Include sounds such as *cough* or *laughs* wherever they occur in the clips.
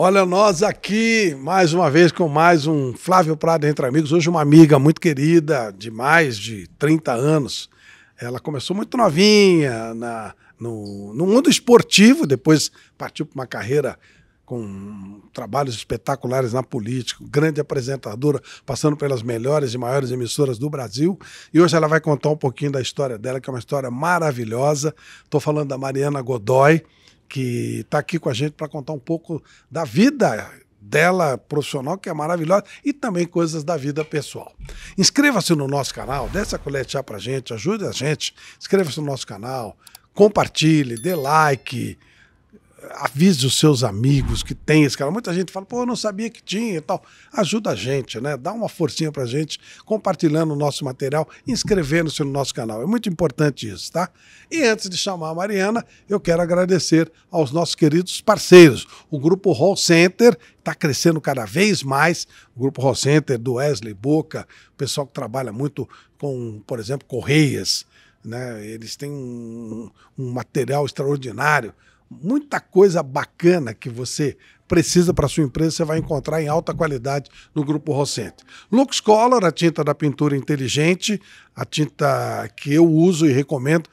Olha nós aqui, mais uma vez, com mais um Flávio Prado Entre Amigos. Hoje uma amiga muito querida, de mais de 30 anos. Ela começou muito novinha na, no, no mundo esportivo, depois partiu para uma carreira com trabalhos espetaculares na política, grande apresentadora, passando pelas melhores e maiores emissoras do Brasil. E hoje ela vai contar um pouquinho da história dela, que é uma história maravilhosa. Estou falando da Mariana Godoy, que está aqui com a gente para contar um pouco da vida dela profissional, que é maravilhosa, e também coisas da vida pessoal. Inscreva-se no nosso canal, dê essa colete já para gente, ajude a gente, inscreva-se no nosso canal, compartilhe, dê like, avise os seus amigos que tem esse canal. Muita gente fala, pô, eu não sabia que tinha e tal. Ajuda a gente, né? Dá uma forcinha pra gente, compartilhando o nosso material, inscrevendo-se no nosso canal. É muito importante isso, tá? E antes de chamar a Mariana, eu quero agradecer aos nossos queridos parceiros. O Grupo Hall Center está crescendo cada vez mais. O Grupo Hall Center, do Wesley Boca, o pessoal que trabalha muito com, por exemplo, correias, né? Eles têm um, um material extraordinário muita coisa bacana que você precisa para sua empresa, você vai encontrar em alta qualidade no Grupo Rocente. Lux Color, a tinta da pintura inteligente, a tinta que eu uso e recomendo.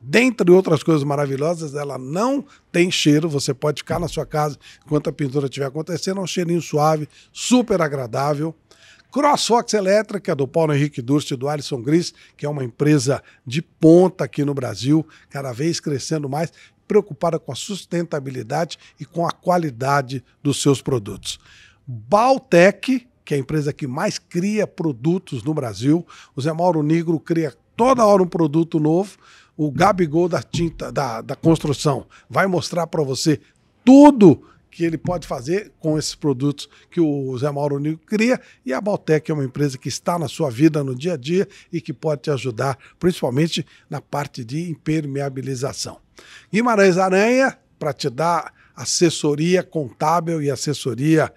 Dentre outras coisas maravilhosas, ela não tem cheiro, você pode ficar na sua casa enquanto a pintura estiver acontecendo, é um cheirinho suave, super agradável. CrossFox Elétrica, do Paulo Henrique Durst e do Alisson Gris, que é uma empresa de ponta aqui no Brasil, cada vez crescendo mais preocupada com a sustentabilidade e com a qualidade dos seus produtos. Baltec, que é a empresa que mais cria produtos no Brasil, o Zé Mauro Negro cria toda hora um produto novo. O Gabigol da tinta da, da construção vai mostrar para você tudo que ele pode fazer com esses produtos que o Zé Mauro Nico cria. E a Baltec é uma empresa que está na sua vida no dia a dia e que pode te ajudar, principalmente na parte de impermeabilização. Guimarães Aranha, para te dar assessoria contábil e assessoria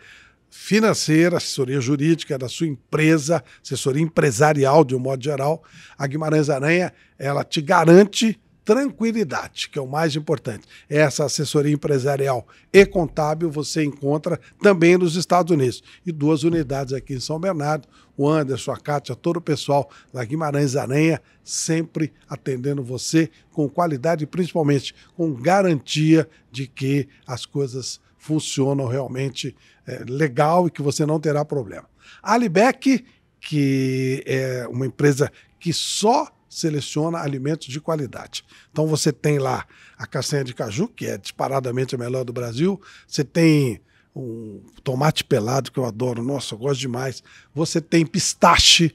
financeira, assessoria jurídica da sua empresa, assessoria empresarial de um modo geral. A Guimarães Aranha, ela te garante tranquilidade, que é o mais importante. Essa assessoria empresarial e contábil você encontra também nos Estados Unidos. E duas unidades aqui em São Bernardo, o Anderson, a Kátia, todo o pessoal da Guimarães Aranha, sempre atendendo você com qualidade e principalmente com garantia de que as coisas funcionam realmente é, legal e que você não terá problema. A Alibec, que é uma empresa que só seleciona alimentos de qualidade. Então você tem lá a castanha de caju, que é disparadamente a melhor do Brasil, você tem um tomate pelado que eu adoro, nossa, eu gosto demais. Você tem pistache.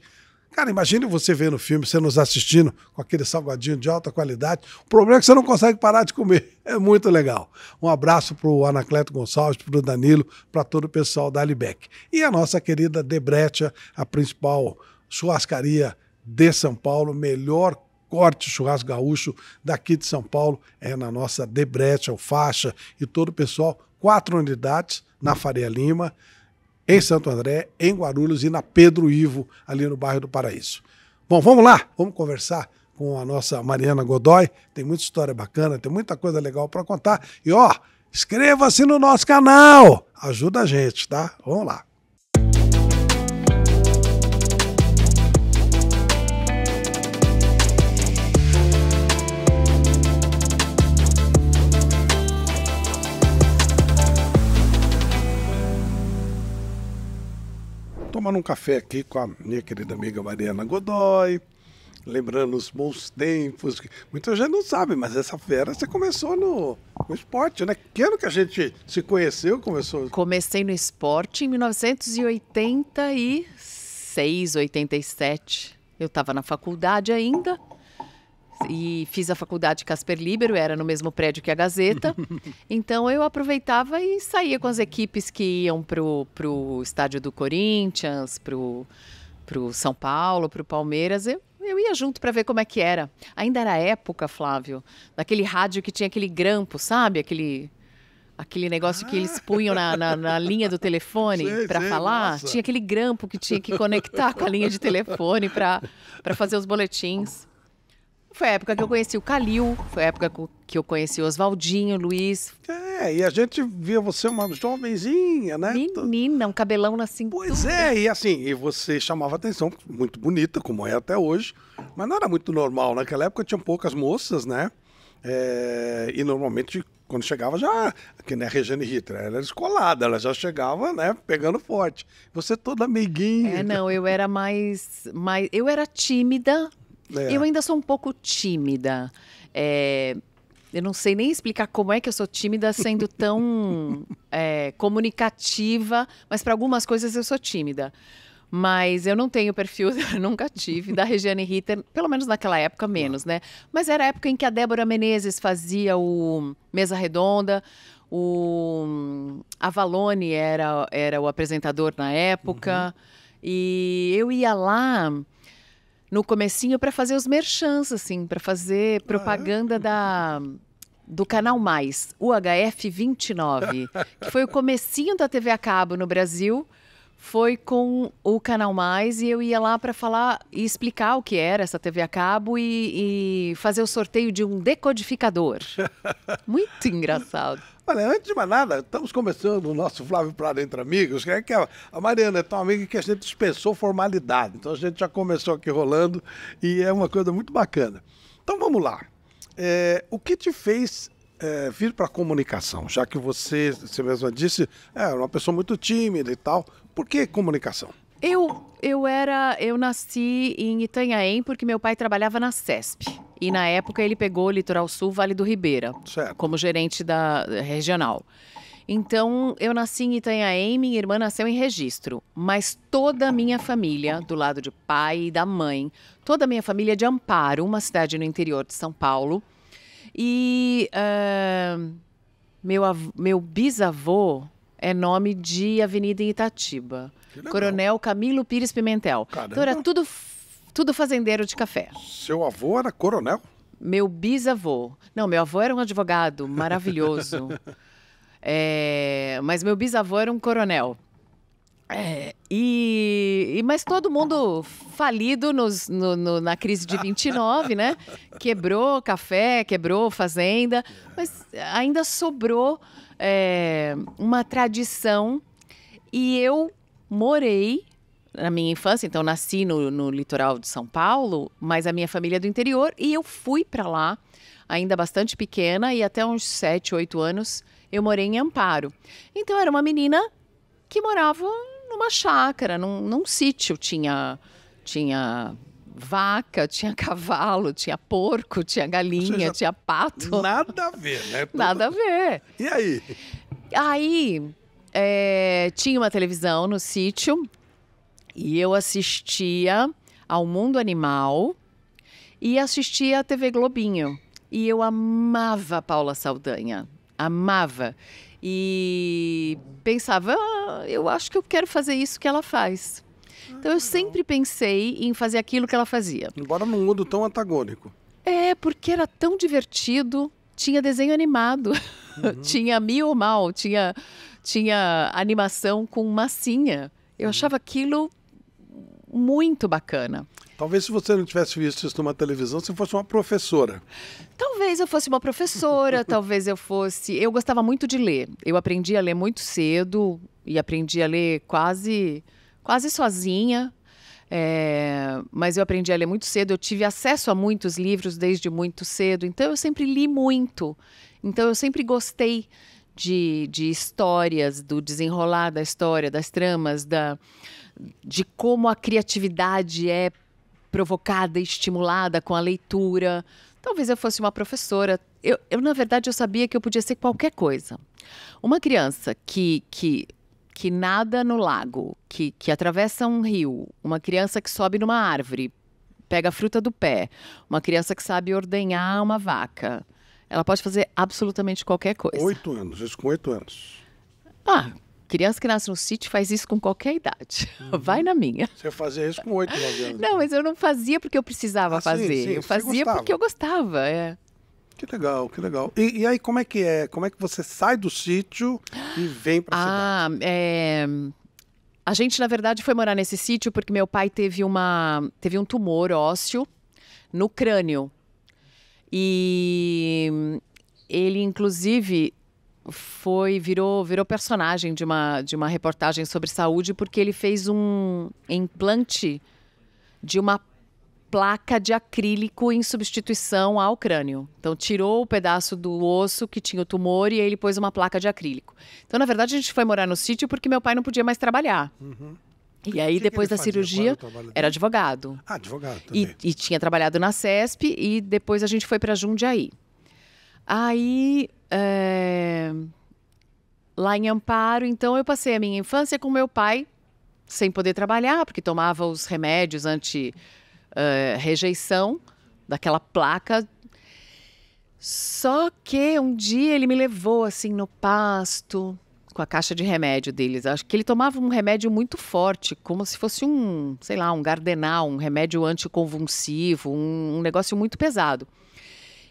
Cara, imagine você vendo o filme, você nos assistindo com aquele salgadinho de alta qualidade. O problema é que você não consegue parar de comer. É muito legal. Um abraço para o Anacleto Gonçalves, para o Danilo, para todo o pessoal da Alibec. E a nossa querida Debrecha, a principal churrascaria de São Paulo, melhor corte churrasco gaúcho daqui de São Paulo é na nossa Debrete, Alfaixa e todo o pessoal. Quatro unidades na Faria Lima, em Santo André, em Guarulhos e na Pedro Ivo, ali no bairro do Paraíso. Bom, vamos lá, vamos conversar com a nossa Mariana Godoy. Tem muita história bacana, tem muita coisa legal para contar. E ó, inscreva-se no nosso canal, ajuda a gente, tá? Vamos lá. tomando um café aqui com a minha querida amiga Mariana Godoy, lembrando os bons tempos. Muita gente não sabe, mas essa fera você começou no, no esporte, né? Que ano que a gente se conheceu? Começou? Comecei no esporte em 1986, 87. Eu estava na faculdade ainda e fiz a faculdade Casper Libero, era no mesmo prédio que a Gazeta. *laughs* então eu aproveitava e saía com as equipes que iam pro, pro estádio do Corinthians, pro, pro São Paulo, pro Palmeiras. Eu, eu ia junto para ver como é que era. Ainda era época, Flávio, daquele rádio que tinha aquele grampo, sabe? Aquele aquele negócio que eles punham na, na, na linha do telefone para falar. Nossa. Tinha aquele grampo que tinha que conectar com a linha de telefone para fazer os boletins. Foi a época que eu conheci o Calil, foi a época que eu conheci o Oswaldinho, Luiz. É, e a gente via você uma jovenzinha, né? Menina, um cabelão na cintura. Pois é, e assim, e você chamava atenção, muito bonita, como é até hoje, mas não era muito normal. Naquela época tinham poucas moças, né? É, e normalmente quando chegava já, que nem a Regina Hitler, ela era escolada, ela já chegava, né, pegando forte. Você toda amiguinha. É, não, eu era mais, mais eu era tímida, é. Eu ainda sou um pouco tímida. É, eu não sei nem explicar como é que eu sou tímida sendo *laughs* tão é, comunicativa, mas para algumas coisas eu sou tímida. Mas eu não tenho perfil, *laughs* nunca tive, da Regiane Ritter, pelo menos naquela época, menos, né? Mas era a época em que a Débora Menezes fazia o Mesa Redonda, o hum, Avalone era, era o apresentador na época, uhum. e eu ia lá no comecinho para fazer os merchans, assim, para fazer propaganda ah, é? da do canal Mais, UHF 29, que foi o comecinho da TV a cabo no Brasil foi com o Canal Mais e eu ia lá para falar e explicar o que era essa TV a cabo e, e fazer o sorteio de um decodificador. *laughs* Muito engraçado. Olha, antes de mais nada, estamos começando o nosso Flávio Prado Entre Amigos, que é que a Mariana é tão amiga que a gente dispensou formalidade. Então a gente já começou aqui rolando e é uma coisa muito bacana. Então vamos lá. É, o que te fez é, vir para a comunicação, já que você, você mesma disse, é uma pessoa muito tímida e tal. Por que comunicação? Eu, eu era, eu nasci em Itanhaém porque meu pai trabalhava na CESP. E na época ele pegou o Litoral Sul, Vale do Ribeira, certo. como gerente da eh, regional. Então, eu nasci em Itanhaém, minha irmã nasceu em Registro, mas toda a minha família, do lado de pai e da mãe, toda a minha família é de Amparo, uma cidade no interior de São Paulo. E uh, meu, meu bisavô é nome de avenida em Itatiba. Coronel Camilo Pires Pimentel. Caramba. Então era tudo, tudo fazendeiro de café. Seu avô era coronel? Meu bisavô. Não, meu avô era um advogado maravilhoso. *laughs* é, mas meu bisavô era um coronel. É, e, e, mas todo mundo falido nos, no, no, na crise de 29, né? Quebrou café, quebrou fazenda, mas ainda sobrou é, uma tradição. E eu morei na minha infância, então nasci no, no litoral de São Paulo, mas a minha família é do interior e eu fui para lá ainda bastante pequena e até uns 7, 8 anos eu morei em Amparo. Então era uma menina que morava numa chácara, num, num sítio. Tinha, tinha vaca, tinha *laughs* cavalo, tinha porco, tinha galinha, seja, tinha pato. Nada a ver, né? Tudo... *laughs* Nada a ver. E aí? Aí é, tinha uma televisão no sítio e eu assistia ao Mundo Animal e assistia a TV Globinho. E eu amava Paula Saldanha, amava. E pensava, ah, eu acho que eu quero fazer isso que ela faz. Então eu ah, sempre pensei em fazer aquilo que ela fazia. Embora num mundo tão antagônico. É, porque era tão divertido, tinha desenho animado, uhum. *laughs* tinha mil mal, tinha tinha animação com massinha. Eu uhum. achava aquilo muito bacana. Talvez se você não tivesse visto isso numa televisão, você fosse uma professora. Talvez eu fosse uma professora, *laughs* talvez eu fosse. Eu gostava muito de ler. Eu aprendi a ler muito cedo e aprendi a ler quase, quase sozinha. É, mas eu aprendi a ler muito cedo, eu tive acesso a muitos livros desde muito cedo, então eu sempre li muito. Então eu sempre gostei de, de histórias, do desenrolar da história, das tramas, da, de como a criatividade é provocada, estimulada com a leitura. Talvez eu fosse uma professora. Eu, eu, na verdade, eu sabia que eu podia ser qualquer coisa. Uma criança que, que, que nada no lago, que, que atravessa um rio, uma criança que sobe numa árvore, pega a fruta do pé, uma criança que sabe ordenhar uma vaca. Ela pode fazer absolutamente qualquer coisa. Oito anos, isso com oito anos. Ah, Criança que nasce no sítio faz isso com qualquer idade. Uhum. Vai na minha. Você fazia isso com oito anos? Não, mas eu não fazia porque eu precisava ah, fazer. Sim, sim, eu fazia porque eu gostava. É. Que legal, que legal. E, e, aí, como é que é? Como é que você sai do sítio e vem para a ah, cidade? É... A gente, na verdade, foi morar nesse sítio porque meu pai teve, uma... teve um tumor ósseo no crânio. E ele, inclusive, foi virou virou personagem de uma de uma reportagem sobre saúde porque ele fez um implante de uma placa de acrílico em substituição ao crânio. Então tirou o pedaço do osso que tinha o tumor e aí ele pôs uma placa de acrílico. Então na verdade a gente foi morar no sítio porque meu pai não podia mais trabalhar. Uhum. E aí, que depois que da cirurgia, era advogado. Ah, advogado também. E, e, tinha trabalhado na CESP e depois a gente foi para Jundiaí. Aí, é, lá em Amparo. Então eu passei a minha infância com meu pai, sem poder trabalhar, porque tomava os remédios anti-rejeição, é, daquela placa. Só que um dia ele me levou assim no pasto com a caixa de remédio deles. Acho que ele tomava um remédio muito forte, como se fosse um, sei lá, um gardenal, um remédio anticonvulsivo, um, um negócio muito pesado.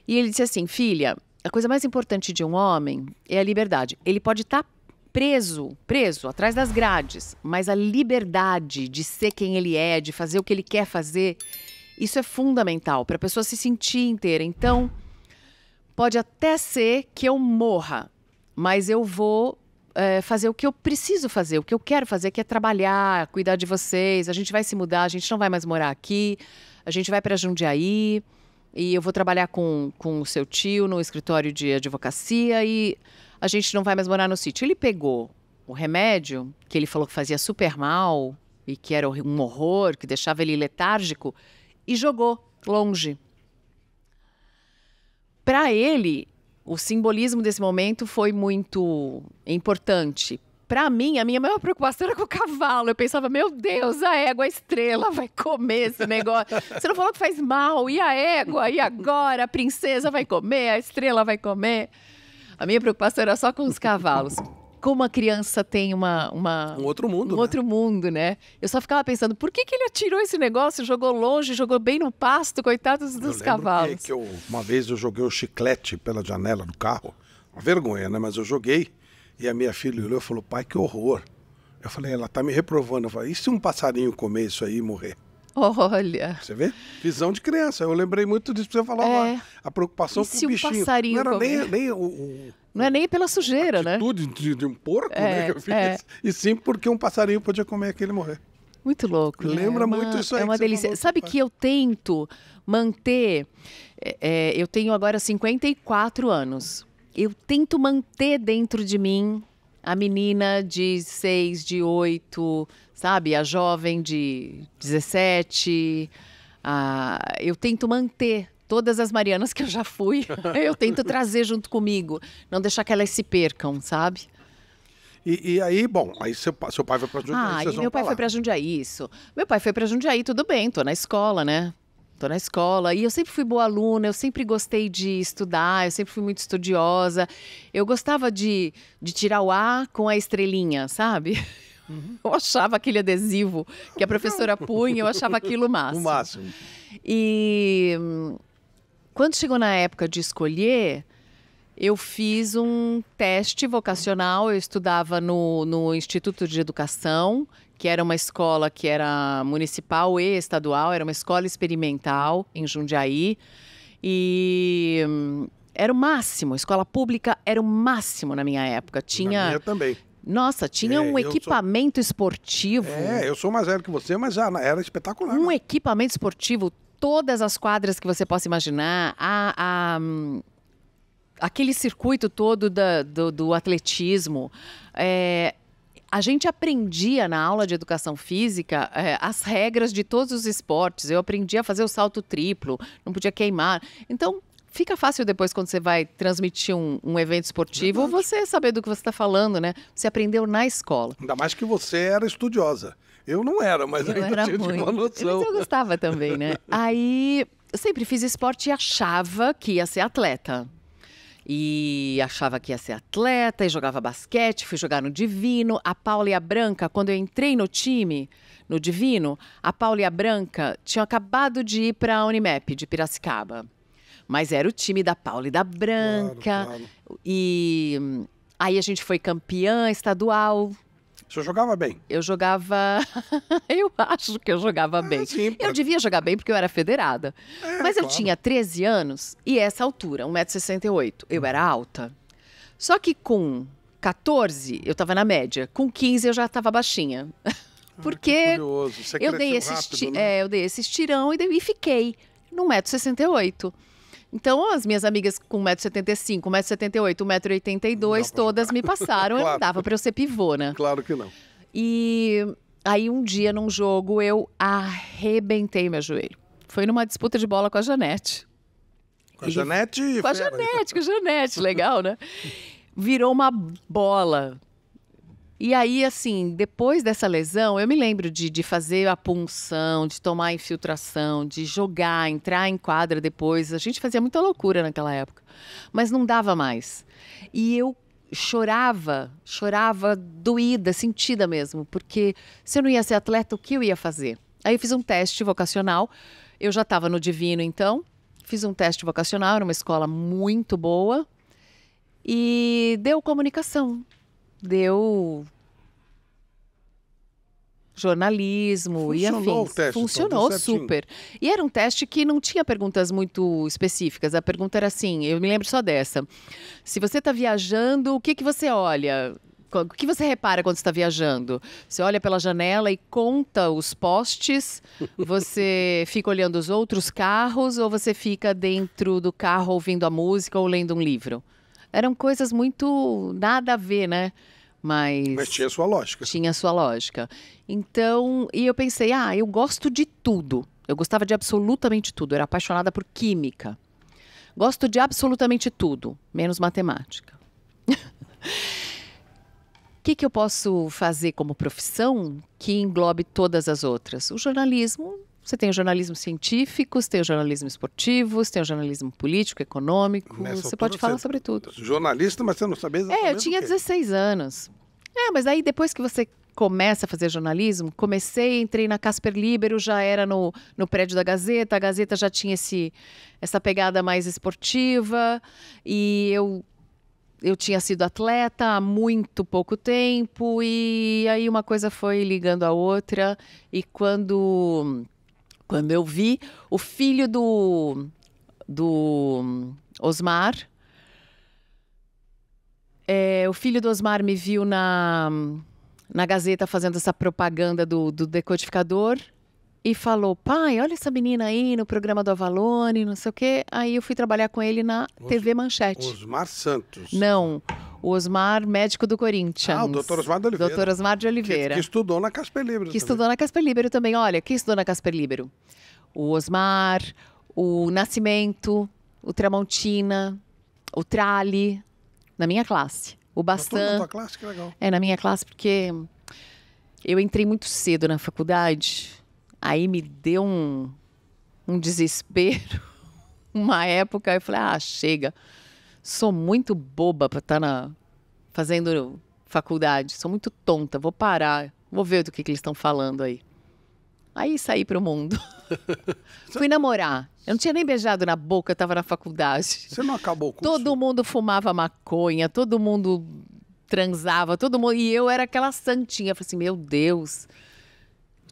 E ele disse assim: Filha, a coisa mais importante de um homem é a liberdade. Ele pode estar tá preso, preso atrás das grades, mas a liberdade de ser quem ele é, de fazer o que ele quer fazer, isso é fundamental para a pessoa se sentir inteira. Então, pode até ser que eu morra, mas eu vou é, fazer o que eu preciso fazer, o que eu quero fazer, que é trabalhar, cuidar de vocês. A gente vai se mudar, a gente não vai mais morar aqui, a gente vai para Jundiaí e eu vou trabalhar com, com o seu tio no escritório de advocacia e a gente não vai mais morar no sítio. Ele pegou o remédio, que ele falou que fazia super mal e que era um horror, que deixava ele letárgico, e jogou longe. Para ele, o simbolismo desse momento foi muito importante, para mim, a minha maior preocupação era com o cavalo. Eu pensava, meu Deus, a égua, a estrela, vai comer esse negócio. *laughs* Você não falou que faz mal, e a égua, e agora? A princesa vai comer, a estrela vai comer. A minha preocupação era só com os cavalos. Como a criança tem uma. uma um outro mundo. Um né? outro mundo, né? Eu só ficava pensando, por que, que ele atirou esse negócio, jogou longe, jogou bem no pasto, coitados dos eu cavalos? Que, que eu, uma vez eu joguei o chiclete pela janela do carro. Uma vergonha, né? Mas eu joguei. E a minha filha olhou e falou: pai, que horror. Eu falei: ela está me reprovando. Eu falei: e se um passarinho comer isso aí e morrer? Olha. Você vê? Visão de criança. Eu lembrei muito disso que você falou é. A preocupação e com o bichinho. Um passarinho não era nem, nem, o, o, Não é nem pela sujeira, né? Tudo de, um porco, é, né? É. é. E sim porque um passarinho podia comer aquele e morrer. Muito louco. Né? Lembra é uma, muito isso aí. É uma delícia. Sabe que eu tento manter. É, é, eu tenho agora 54 anos eu tento manter dentro de mim a menina de 6, de 8, sabe? A jovem de 17. A... Ah, eu tento manter todas as Marianas que eu já fui, *laughs* eu tento trazer junto comigo, não deixar que elas se percam, sabe? E, e, aí, bom, aí seu, seu pai foi para Jundiaí. Ah, e meu pai foi para Jundiaí, isso. Meu pai foi para Jundiaí, tudo bem, tô na escola, né? Tô na escola e eu sempre fui boa aluna, eu sempre gostei de estudar, eu sempre fui muito estudiosa. Eu gostava de, de tirar o A com a estrelinha, sabe? Uhum. *laughs* Eu achava aquele adesivo que a professora punha, eu achava aquilo o *laughs* máximo. O máximo. E quando chegou na época de escolher, eu fiz um teste vocacional. Eu estudava no, no Instituto de Educação, que era uma escola que era municipal e estadual, era uma escola experimental em Jundiaí. E hum, era o máximo, a escola pública era o máximo na minha época. Tinha na minha também. Nossa, tinha é, um equipamento sou... esportivo. É, eu sou mais velho que você, mas já era espetacular. Um né? equipamento esportivo, todas as quadras que você possa imaginar, a, a hum, aquele circuito todo da, do, do atletismo. É, a gente aprendia na aula de educação física é, as regras de todos os esportes. Eu aprendi a fazer o salto triplo, não podia queimar. Então, fica fácil depois quando você vai transmitir um, um evento esportivo Verdade. você saber do que você está falando, né? Você aprendeu na escola. Ainda mais que você era estudiosa. Eu não era, mas eu ainda era tinha muito. uma noção. Mas eu gostava também, né? *laughs* Aí eu sempre fiz esporte e achava que ia ser atleta e achava que ia ser atleta e jogava basquete, fui jogar no Divino. A Paula e a Branca, quando eu entrei no time, no Divino, a Paula e a Branca tinham acabado de ir para a Unimep de Piracicaba. Mas era o time da Paula e da Branca. Claro, claro. E hum, aí a gente foi campeã estadual você jogava bem? Eu jogava. *laughs* eu acho que eu jogava ah, bem. É, sim, pra... Eu devia jogar bem porque eu era federada. É, Mas eu claro. tinha 13 anos e essa altura, 1,68m. Eu hum. era alta. Só que com 14 eu estava na média, com 15 eu já estava baixinha. Ah, *laughs* porque eu, dei esse rápido, né? é, eu dei esse estirão e, dei... e fiquei no 1,68m. Então, as minhas amigas com 1,75m, 1,78m, 1,82m, todas me *laughs* passaram. claro. Não dava para eu ser pivô, né? Claro que não. E aí, um dia, num jogo, eu arrebentei meu joelho. Foi numa disputa de bola com a Janete. Com a Janete? E... Com a Janete, com a Janete. Legal, né? *laughs* Virou uma bola e aí, assim, depois dessa lesão, eu me lembro de, de fazer a punção, de tomar a infiltração, de jogar, entrar em quadra depois. A gente fazia muita loucura naquela época, mas não dava mais. E eu chorava, chorava doída, sentida mesmo, porque se eu não ia ser atleta, o que eu ia fazer? Aí eu fiz um teste vocacional, eu já estava no Divino então, fiz um teste vocacional, era uma escola muito boa, e deu comunicação deu jornalismo funcionou e afins. O teste, funcionou então, super. E era um teste que não tinha perguntas muito específicas. A pergunta era assim, eu me lembro só dessa. Se você está viajando, o que, que você olha? O que você repara quando está viajando? Você olha pela janela e conta os postes? *laughs* Você fica olhando os outros carros ou você fica dentro do carro ouvindo a música ou lendo um livro? Eram coisas muito nada a ver, né? Mas, Mas tinha sua lógica. Tinha sua lógica. Então, e eu pensei, ah, eu gosto de tudo. Eu gostava de absolutamente tudo. Eu era apaixonada por química. Gosto de absolutamente tudo, menos matemática. O *laughs* que, que eu posso fazer como profissão que englobe todas as outras? O jornalismo você tem o jornalismo científico, você tem o jornalismo esportivo, você tem o jornalismo político, econômico. Nessa você pode falar você sobre tudo. Jornalista, mas você não sabia exatamente. É, eu tinha 16 anos. É, mas aí depois que você começa a fazer jornalismo, comecei, entrei na Casper Libero, já era no, no prédio da Gazeta, a Gazeta já tinha esse, essa pegada mais esportiva, e eu, eu tinha sido atleta há muito pouco tempo, e aí uma coisa foi ligando a outra, e quando quando eu vi o filho do, do Osmar, é, o filho do Osmar me viu na, na Gazeta fazendo essa propaganda do, do decodificador e falou: pai, olha essa menina aí no programa do Avalone, não sei o quê. Aí eu fui trabalhar com ele na Os, TV Manchete. Osmar Santos. Não, o Osmar, médico do Corinthians. Ah, o doutor Osmar de Oliveira. Doutor Osmar de Oliveira. Que, que estudou na Casper Libero. Que estudou na Casper Libero também. Olha, quem estudou na Casper Libero? O Osmar, o Nascimento, o Tramontina, o Trali, na minha classe. O Bastan. Na tua classe, que legal. É, na minha classe, porque eu entrei muito cedo na faculdade, aí me deu um, um desespero. *laughs* Uma época, eu falei, ah, chega sou muito boba para estar tá na fazendo faculdade, sou muito tonta, vou parar, vou ver do que, que eles estão falando aí. Aí saí pro mundo. *laughs* Fui namorar. Eu não tinha nem beijado na boca, eu tava na faculdade. Você não acabou com Todo mundo fumava maconha, todo mundo transava, todo mundo. E eu era aquela santinha. Eu falei assim, meu Deus.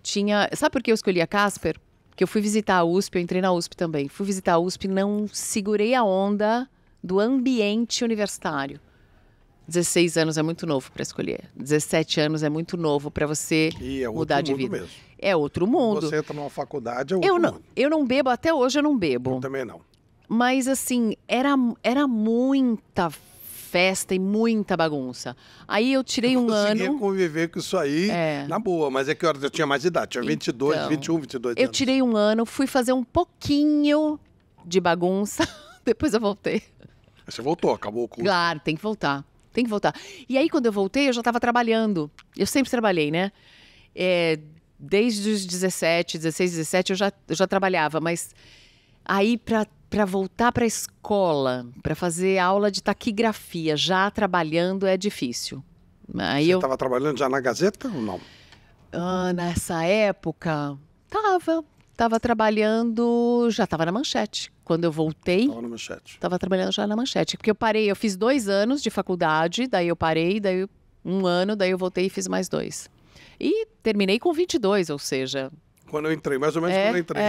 Tinha. Sabe por que eu escolhi a Casper? Porque eu fui visitar a USP, eu entrei na USP também. Fui visitar a USP, não segurei a onda do ambiente universitário. 16 anos é muito novo para escolher. 17 anos é muito novo para você é mudar de vida. Mesmo. É outro mundo. Você entra numa faculdade, é outro eu não, mundo. Eu não bebo, até hoje eu não bebo. Eu também não. Mas assim, era, era muita festa e muita bagunça. Aí eu tirei eu um ano. Eu conviver com isso aí é. na boa, mas é que eu tinha mais idade, tinha 22, 21, 22 anos. Eu tirei um ano, fui fazer um pouquinho de bagunça, *laughs* depois eu voltei. Você voltou, acabou o curso. Claro, tem que voltar. Tem que voltar. E aí, quando eu voltei, eu já estava trabalhando. Eu sempre trabalhei, né? É, desde os 17, 16, 17, eu já, eu já trabalhava, mas aí para voltar para a escola, para fazer aula de taquigrafia, já trabalhando é difícil. Aí Você estava eu... trabalhando já na Gazeta ou não? Ah, nessa época, tava, Estava trabalhando, já estava na manchete. Quando eu voltei. Estava na manchete. Estava trabalhando já na manchete. Porque eu parei, eu fiz dois anos de faculdade, daí eu parei, daí um ano, daí eu voltei e fiz mais dois. E terminei com 22, ou seja, quando eu entrei, mais ou menos é, quando eu é, entrei.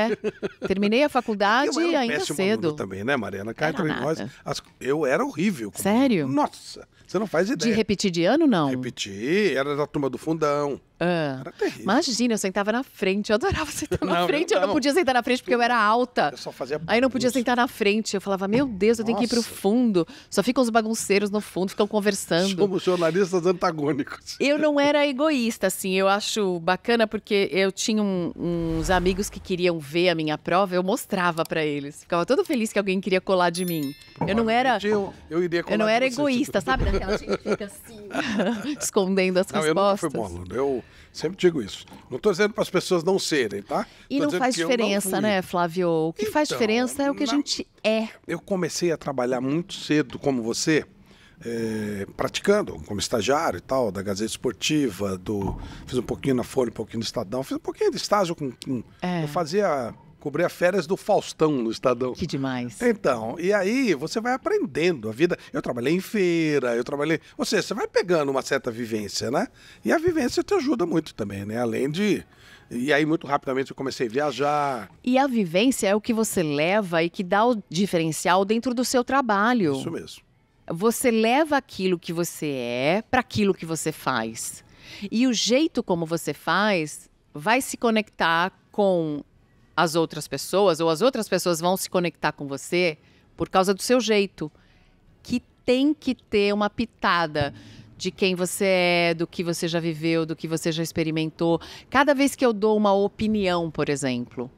É. Terminei a *laughs* faculdade eu era ainda cedo. também, né, Mariana? Cá entre nós, as, eu era horrível. Sério? Nossa, você não faz ideia. De repetir de ano, não? Repetir, era da turma do fundão. Ah. Era terrível. Imagina, eu sentava na frente, eu adorava *laughs* sentar na Não, frente, eu não, não. podia sentar na frente porque eu era alta. Eu só fazia Aí não podia sentar na frente, eu falava, meu Deus, eu tenho que ir pro fundo. Só ficam os bagunceiros no fundo, ficam conversando. Somos jornalistas antagônicos. Eu não era egoísta, assim, eu acho bacana porque eu tinha um- uns amigos que queriam ver a minha prova, eu mostrava pra eles. Ficava todo feliz que alguém queria colar de mim. Eu não era, Eu, eu iria eu não era você, egoísta, sabe? Daquela gente que fica assim, *laughs* escondendo as Não, eu respostas. fui bom aluno. Eu, Sempre digo isso. Não estou dizendo para as pessoas não serem, tá? E tô não faz diferença, não né, Flávio? O que então, faz diferença é o que na... a gente é. Eu comecei a trabalhar muito cedo, como você, é, praticando como estagiário e tal, da Gazeta Esportiva, do, fiz um pouquinho na Folha, um pouquinho no Estadão, fiz um pouquinho de estágio com. com é. Eu fazia cobria férias do Faustão no Estadão. Que demais. Então, e aí você vai aprendendo a vida. Eu trabalhei em feira, eu trabalhei. Ou seja, você vai pegando uma certa vivência, né? E a vivência te ajuda muito também, né? Além de. E aí, muito rapidamente, eu comecei a viajar. E a vivência é o que você leva e que dá o diferencial dentro do seu trabalho. Isso mesmo. Você leva aquilo que você é para aquilo que você faz. E o jeito como você faz vai se conectar com as outras pessoas, ou as outras pessoas vão se conectar com você por causa do seu jeito. Que tem que ter uma pitada de quem você é, do que você já viveu, do que você já experimentou. Cada vez que eu dou uma opinião, por exemplo,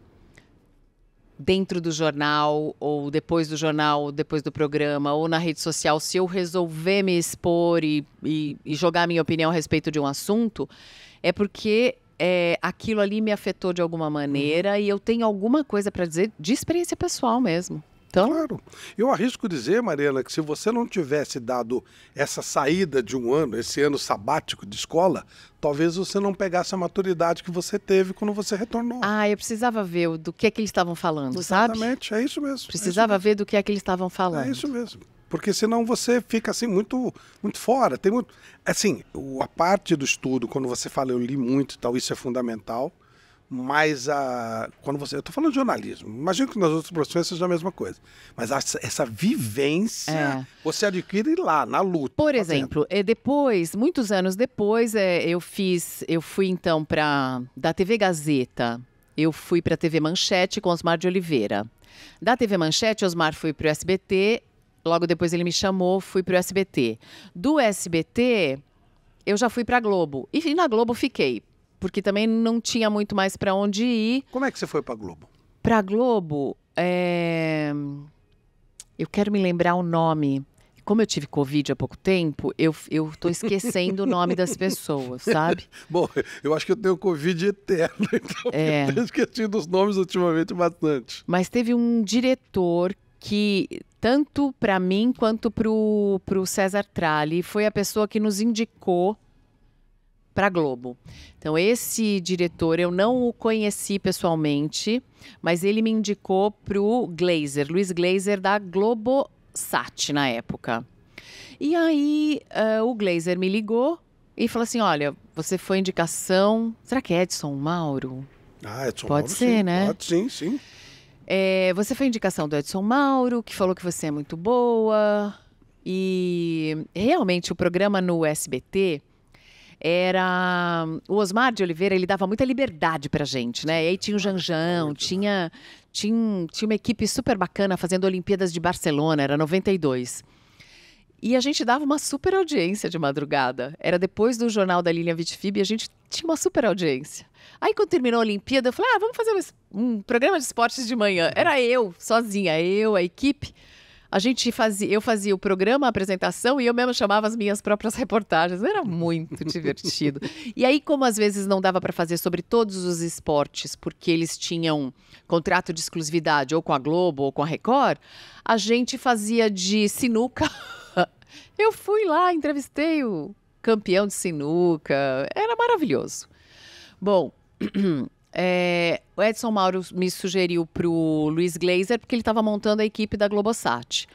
dentro do jornal, ou depois do jornal, ou depois do programa, ou na rede social, se eu resolver me expor e, e, e jogar minha opinião a respeito de um assunto, é porque é, aquilo ali me afetou de alguma maneira uhum. e eu tenho alguma coisa para dizer de experiência pessoal mesmo. Então... Claro. Eu arrisco dizer, Mariana, que se você não tivesse dado essa saída de um ano, esse ano sabático de escola, talvez você não pegasse a maturidade que você teve quando você retornou. Ah, eu precisava ver do que é que eles estavam falando, Exatamente. sabe? Exatamente, é isso mesmo. Precisava é isso mesmo. ver do que é que eles estavam falando. É isso mesmo porque senão você fica assim muito muito fora. Tem muito, assim, a parte do estudo, quando você fala eu li muito e tal, isso é fundamental. Mas a quando você, eu estou falando de jornalismo. Imagino que nas outras profissões seja a mesma coisa. Mas essa vivência é. você adquire lá na luta. Por fazendo. exemplo, é depois, muitos anos depois, é, eu fiz, eu fui então para da TV Gazeta. Eu fui para a TV Manchete com Osmar de Oliveira. Da TV Manchete, Osmar foi para o SBT Logo depois ele me chamou, fui para o SBT. Do SBT, eu já fui para a Globo. E na Globo fiquei, porque também não tinha muito mais para onde ir. Como é que você foi para a Globo? Para a Globo, é... eu quero me lembrar o nome como eu tive Covid há pouco tempo, eu, eu tô esquecendo o nome das *laughs* pessoas, sabe? Bom, eu acho que eu tenho Covid eterno, *laughs* então é. eu tenho esquecido os nomes ultimamente bastante. Mas teve um diretor que tanto para mim quanto para o César Trali, foi a pessoa que nos indicou para Globo. Então esse diretor eu não o conheci pessoalmente, mas ele me indicou para o Glazer, Luiz Glazer da Globosat na época. E aí uh, o Glazer me ligou e falou assim, olha, você foi indicação, será que é Edson Mauro? Ah, Edson pode Mauro, ser, sim. né? Pode, sim, sim. É, você foi indicação do Edson Mauro, que falou que você é muito boa. E realmente o programa no SBT era o Osmar de Oliveira, ele dava muita liberdade pra gente, né? E aí tinha o Janjão, tinha, tinha, tinha uma equipe super bacana fazendo Olimpíadas de Barcelona, era 92. E a gente dava uma super audiência de madrugada. Era depois do jornal da Lilian Vitfib e a gente tinha uma super audiência. Aí quando terminou a Olimpíada, eu falei, ah, vamos fazer um programa de esportes de manhã. Era eu, sozinha, eu, a equipe. A gente fazia, eu fazia o programa, a apresentação e eu mesma chamava as minhas próprias *laughs* reportagens. Era muito divertido. E aí, como às vezes não dava para fazer sobre todos os esportes, porque eles tinham contrato de exclusividade ou com a Globo ou com a Record, a gente fazia de sinuca. *laughs* Eu fui lá, entrevistei o campeão de sinuca. Era maravilhoso. Bom, é, o Edson Mauro me sugeriu para o Luiz Glazer, porque ele estava montando a equipe da Globosat.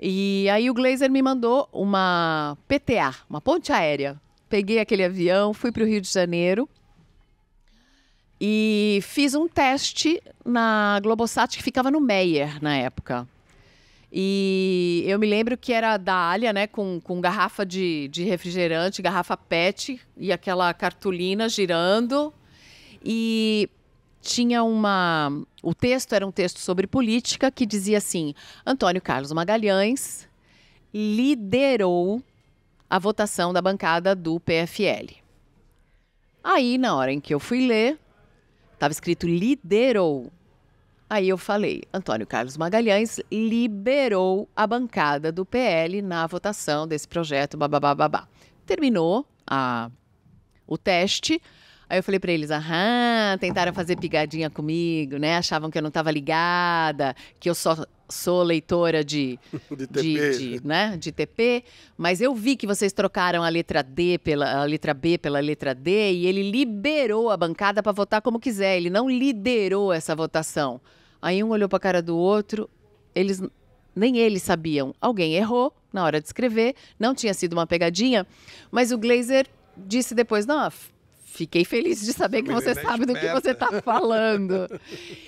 E aí o Glazer me mandou uma PTA, uma ponte aérea. Peguei aquele avião, fui para o Rio de Janeiro e fiz um teste na Globosat que ficava no Meyer na época. E eu me lembro que era da Alia, né? Com, com garrafa de, de refrigerante, garrafa PET e aquela cartolina girando. E tinha uma. O texto era um texto sobre política que dizia assim: Antônio Carlos Magalhães liderou a votação da bancada do PFL. Aí, na hora em que eu fui ler, estava escrito liderou. Aí eu falei: Antônio Carlos Magalhães liberou a bancada do PL na votação desse projeto, babá. Terminou a, o teste. Aí eu falei para eles: aham, tentaram fazer pigadinha comigo, né? Achavam que eu não estava ligada, que eu só sou leitora de, *laughs* de, de, de, né? né? de TP, mas eu vi que vocês trocaram a letra D pela a letra B pela letra D e ele liberou a bancada para votar como quiser. Ele não liderou essa votação. Aí um olhou para a cara do outro, eles nem eles sabiam. Alguém errou na hora de escrever, não tinha sido uma pegadinha, mas o Glazer disse depois: "Não, Fiquei feliz de saber que você sabe do que você está falando.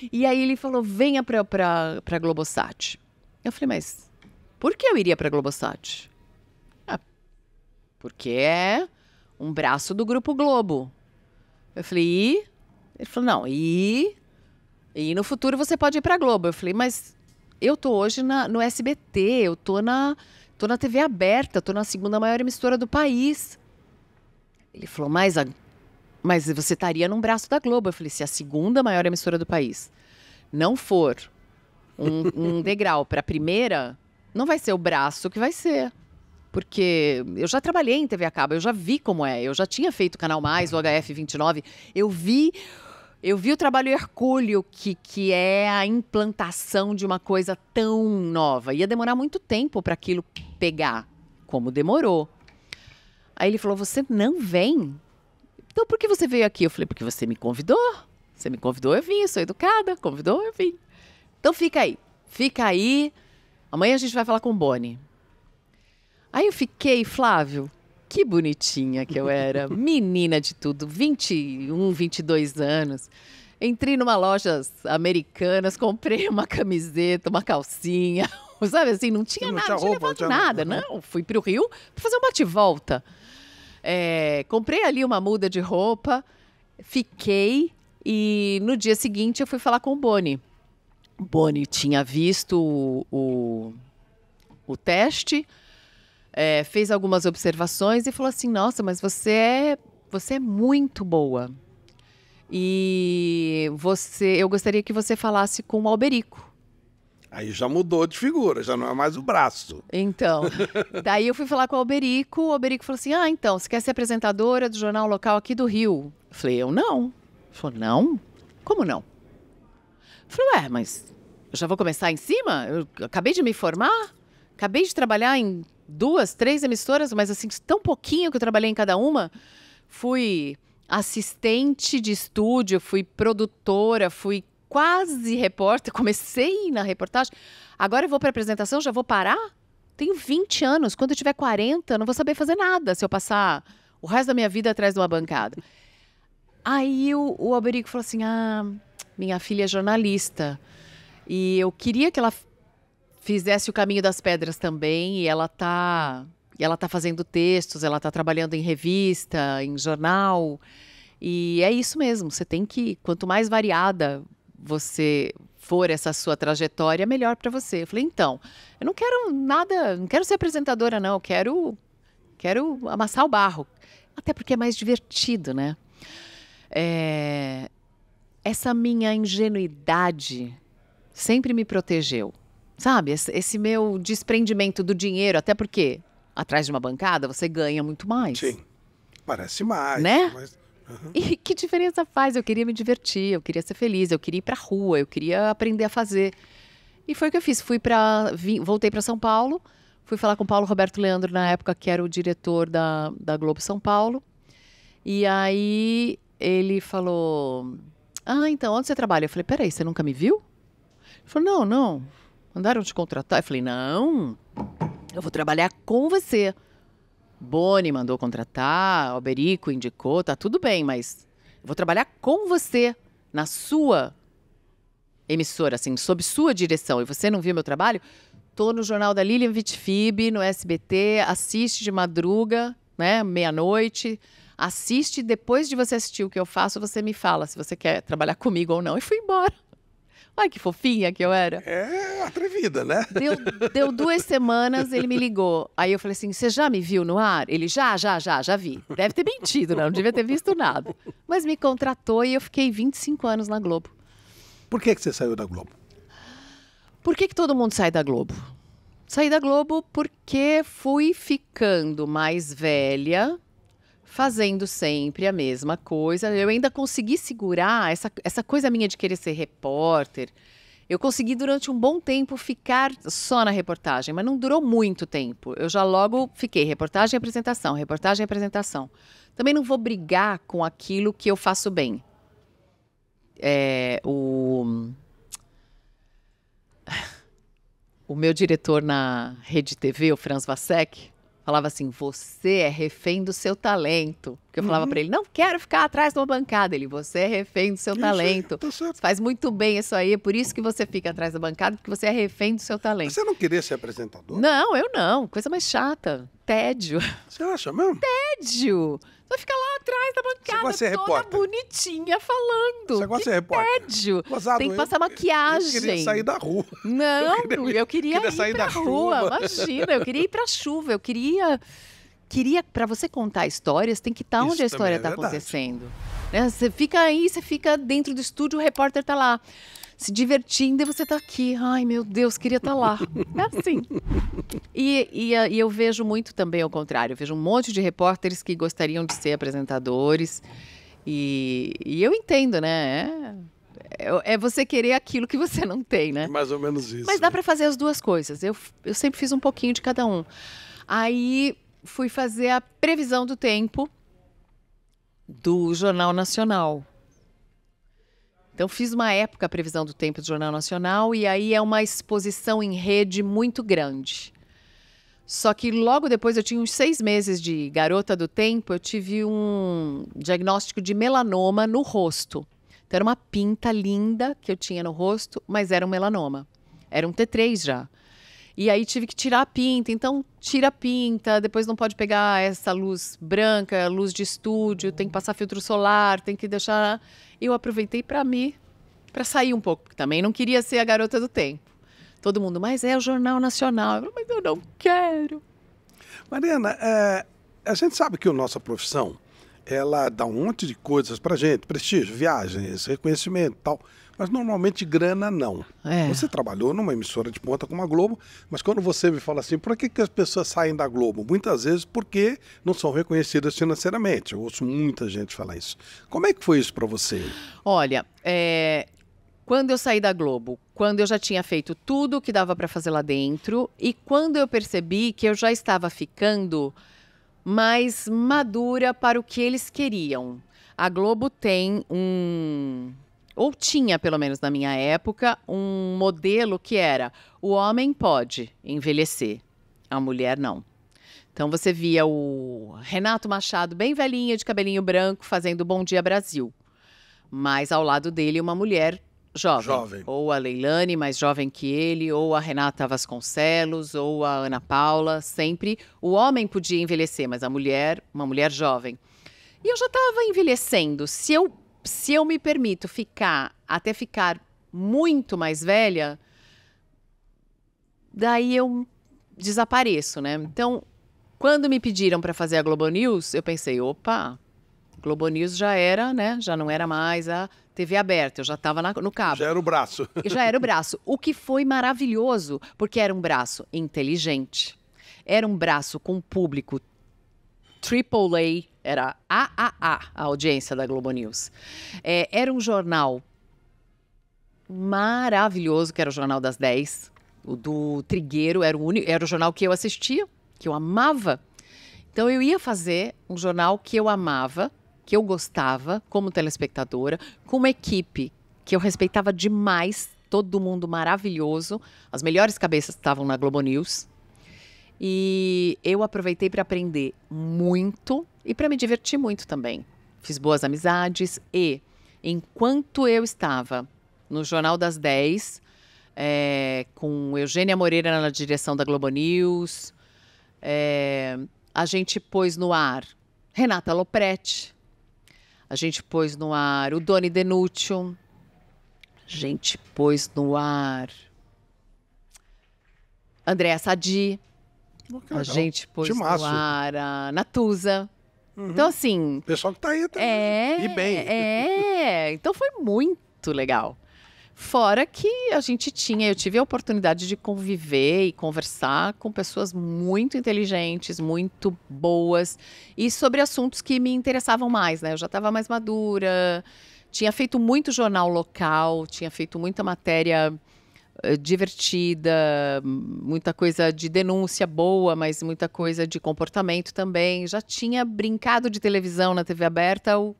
*laughs* e aí ele falou: venha para a Globosat. Eu falei, mas por que eu iria para a Globosat? Ah, porque é um braço do Grupo Globo. Eu falei, e? Ele falou, não, e? E no futuro você pode ir para a Globo. Eu falei, mas eu tô hoje na, no SBT, eu tô na, tô na TV aberta, tô na segunda maior emissora do país. Ele falou, mas a mas você estaria num braço da Globo. Eu falei, se a segunda maior emissora do país não for um, *laughs* um degrau para a primeira, não vai ser o braço que vai ser. Porque eu já trabalhei em TV a cabo, eu já vi como é. Eu já tinha feito o Canal Mais, o HF29. Eu vi eu vi o trabalho hercúleo, que, que é a implantação de uma coisa tão nova. Ia demorar muito tempo para aquilo pegar, como demorou. Aí ele falou: Você não vem? Então por que você veio aqui? Eu falei, porque você me convidou. Você me convidou, eu vim, sou educada, convidou, eu vim. Então fica aí, fica aí. Amanhã a gente vai falar com o Boni. Aí eu fiquei, Flávio, que bonitinha que eu era, *laughs* menina de tudo, 21, 22 anos. Entrei numa loja americanas, comprei uma camiseta, uma calcinha, *laughs* sabe assim, não tinha não nada, tinha roupa, não tinha levado nada, né? não. Fui para o Rio para fazer um bate-volta. É, comprei ali uma muda de roupa, fiquei e no dia seguinte eu fui falar com o Boni. O Boni tinha visto o, o, o teste, é, fez algumas observações e falou assim: Nossa, mas você é, você é muito boa. E você, eu gostaria que você falasse com o Alberico. Aí já mudou de figura, já não é mais o braço. Então, *laughs* daí eu fui falar com o Alberico, o Alberico falou assim, ah, então, você quer ser apresentadora do jornal local aqui do Rio? Eu falei, eu não. Ele falou, não? Como não? Eu falei, ué, mas eu já vou começar em cima? Eu acabei de me formar, acabei de trabalhar em duas, três emissoras, mas assim, tão pouquinho que eu trabalhei em cada uma. Fui assistente de estúdio, fui produtora, fui quase repórter, *laughs* comecei na reportagem, agora eu vou para apresentação, já vou parar? Tenho 20 anos, quando eu tiver 40, não vou saber fazer nada se eu passar o resto da minha vida atrás de uma bancada. Aí o, o Alberico falou assim: Ah, minha filha é jornalista. E eu queria que ela fizesse o caminho das pedras também, e ela tá. E ela tá fazendo textos, ela tá trabalhando em revista, em jornal. E é isso mesmo, você tem que, quanto mais variada você for essa sua trajetória, é melhor para você. Eu falei, então, eu não quero nada, não quero ser apresentadora, não, eu quero, quero amassar o barro. Até porque é mais divertido, né? É, essa minha ingenuidade sempre me protegeu. Sabe, esse, meu desprendimento do dinheiro, até porque atrás de uma bancada você ganha muito mais. Sim. Parece mais. Né? Mas... Uhum. E que diferença faz? Eu queria me divertir, eu queria ser feliz, eu queria ir para rua, eu queria aprender a fazer. E foi o que eu fiz. Fui para, voltei para São Paulo, fui falar com Paulo Roberto Leandro na época que era o diretor da, da Globo São Paulo. E aí ele falou: Ah, então onde você trabalha? Eu falei: Peraí, você nunca me viu? Ele falou: Não, não. Mandaram te contratar. Eu falei: Não, eu vou trabalhar com você. Boni mandou contratar, Alberico indicou, tá tudo bem, mas vou trabalhar com você na sua emissora, assim, sob sua direção. E você não viu meu trabalho? Tô no jornal da Lilian Vitfib, no SBT, assiste de madruga, né, meia-noite. Assiste, depois de você assistir o que eu faço, você me fala se você quer trabalhar comigo ou não. E fui embora. Ai, que fofinha que eu era. É, atrevida, né? Deu, deu duas semanas, ele me ligou. Aí eu falei assim: Você já me viu no ar? Ele já, já, já, já vi. Deve ter mentido, né? Não devia ter visto nada. Mas me contratou e eu fiquei 25 anos na Globo. Por que, que você saiu da Globo? Por que, que todo mundo sai da Globo? Saí da Globo porque fui ficando mais velha fazendo sempre a mesma coisa. Eu ainda consegui segurar essa, essa coisa minha de querer ser repórter. Eu consegui durante um bom tempo ficar só na reportagem, mas não durou muito tempo. Eu já logo fiquei reportagem e apresentação, reportagem e apresentação. Também não vou brigar com aquilo que eu faço bem. É, o, o meu diretor na Rede TV, o Franz Vasek, falava assim: você é refém do seu talento. Porque eu falava uhum. para ele: não quero ficar atrás de uma bancada. Ele: você é refém do seu isso, talento. Tá você faz muito bem isso aí, é por isso que você fica atrás da bancada, porque você é refém do seu talento. você não queria ser apresentador? Não, eu não. Coisa mais chata. Tédio. Você acha mesmo? Tédio. Você vai ficar lá atrás da bancada, toda repórter. bonitinha falando. Você gosta de ser repórter? Tédio. Gozado, Tem que passar maquiagem. Eu queria sair da rua. *laughs* Não, eu queria, eu queria, queria ir sair pra da rua. Chuva. *laughs* Imagina, eu queria ir pra chuva, eu queria queria para você contar histórias tem que estar tá onde a história está é tá acontecendo né? você fica aí você fica dentro do estúdio o repórter está lá se divertindo e você tá aqui. Ai, meu Deus, queria estar tá lá. É assim. E, e, e, eu vejo muito também ao contrário. Eu vejo um monte de repórteres que gostariam de ser apresentadores. E, e eu entendo, né? É, é, é você querer aquilo que você não tem, né? Mais ou menos isso. Mas dá para fazer as duas coisas. Eu, eu sempre fiz um pouquinho de cada um. Aí fui fazer a previsão do tempo do Jornal Nacional. Então fiz uma época a previsão do tempo do Jornal Nacional e aí é uma exposição em rede muito grande. Só que logo depois eu tinha uns seis meses de garota do tempo, eu tive um diagnóstico de melanoma no rosto. Então era uma pinta linda que eu tinha no rosto, mas era um melanoma. Era um T3 já. E aí tive que tirar a pinta. Então, tira a pinta, depois não pode pegar essa luz branca, luz de estúdio, tem que passar filtro solar, tem que deixar. Eu aproveitei para mim, para sair um pouco, porque também não queria ser a garota do tempo. Todo mundo, mas é o Jornal Nacional. Eu, mas eu não quero. Mariana, é, a gente sabe que a nossa profissão ela dá um monte de coisas para gente, prestígio, viagens, reconhecimento, tal. Mas normalmente grana não. É. Você trabalhou numa emissora de ponta como a Globo, mas quando você me fala assim, por que, que as pessoas saem da Globo? Muitas vezes porque não são reconhecidas financeiramente. Eu ouço muita gente falar isso. Como é que foi isso para você? Olha, é, quando eu saí da Globo, quando eu já tinha feito tudo o que dava para fazer lá dentro e quando eu percebi que eu já estava ficando mais madura para o que eles queriam. A Globo tem um ou tinha, pelo menos na minha época, um modelo que era: o homem pode envelhecer, a mulher não. Então você via o Renato Machado, bem velhinho, de cabelinho branco, fazendo Bom Dia Brasil. Mas ao lado dele, uma mulher jovem. jovem. Ou a Leilane, mais jovem que ele, ou a Renata Vasconcelos, ou a Ana Paula. Sempre o homem podia envelhecer, mas a mulher, uma mulher jovem. E eu já estava envelhecendo. Se eu se eu me permito ficar até ficar muito mais velha, daí eu desapareço, né? Então, quando me pediram para fazer a Globo News, eu pensei, opa, Globo News já era, né? Já não era mais a TV aberta, eu já estava no cabo. Já era o braço. *laughs* já era o braço. O que foi maravilhoso, porque era um braço inteligente, era um braço com público AAA, era AAA a audiência da Globo News. É, era um jornal maravilhoso, que era o Jornal das 10, o do Trigueiro, era o, único, era o jornal que eu assistia, que eu amava. Então eu ia fazer um jornal que eu amava, que eu gostava como telespectadora, com uma equipe que eu respeitava demais, todo mundo maravilhoso. As melhores cabeças estavam na Globo News, e eu aproveitei para aprender muito e para me divertir muito também. Fiz boas amizades e, enquanto eu estava no Jornal das 10, é, eh, com Eugênia Moreira na direção da Globo News, é, a gente pôs no ar Renata Lopretti, a gente pôs no ar o Doni Denúcio, a gente pôs no ar Andréa Sadi. Oh, a gente pôs Clara, Natuza. Uhum. Então, assim. O pessoal que tá aí também. É, e bem. É, então foi muito legal. Fora que a gente tinha, eu tive a oportunidade de conviver e conversar com pessoas muito inteligentes, muito boas e sobre assuntos que me interessavam mais, né? Eu já estava mais madura, tinha feito muito jornal local, tinha feito muita matéria eh, divertida, muita coisa de denúncia boa, mas muita coisa de comportamento também. Já tinha brincado de televisão na TV aberta ou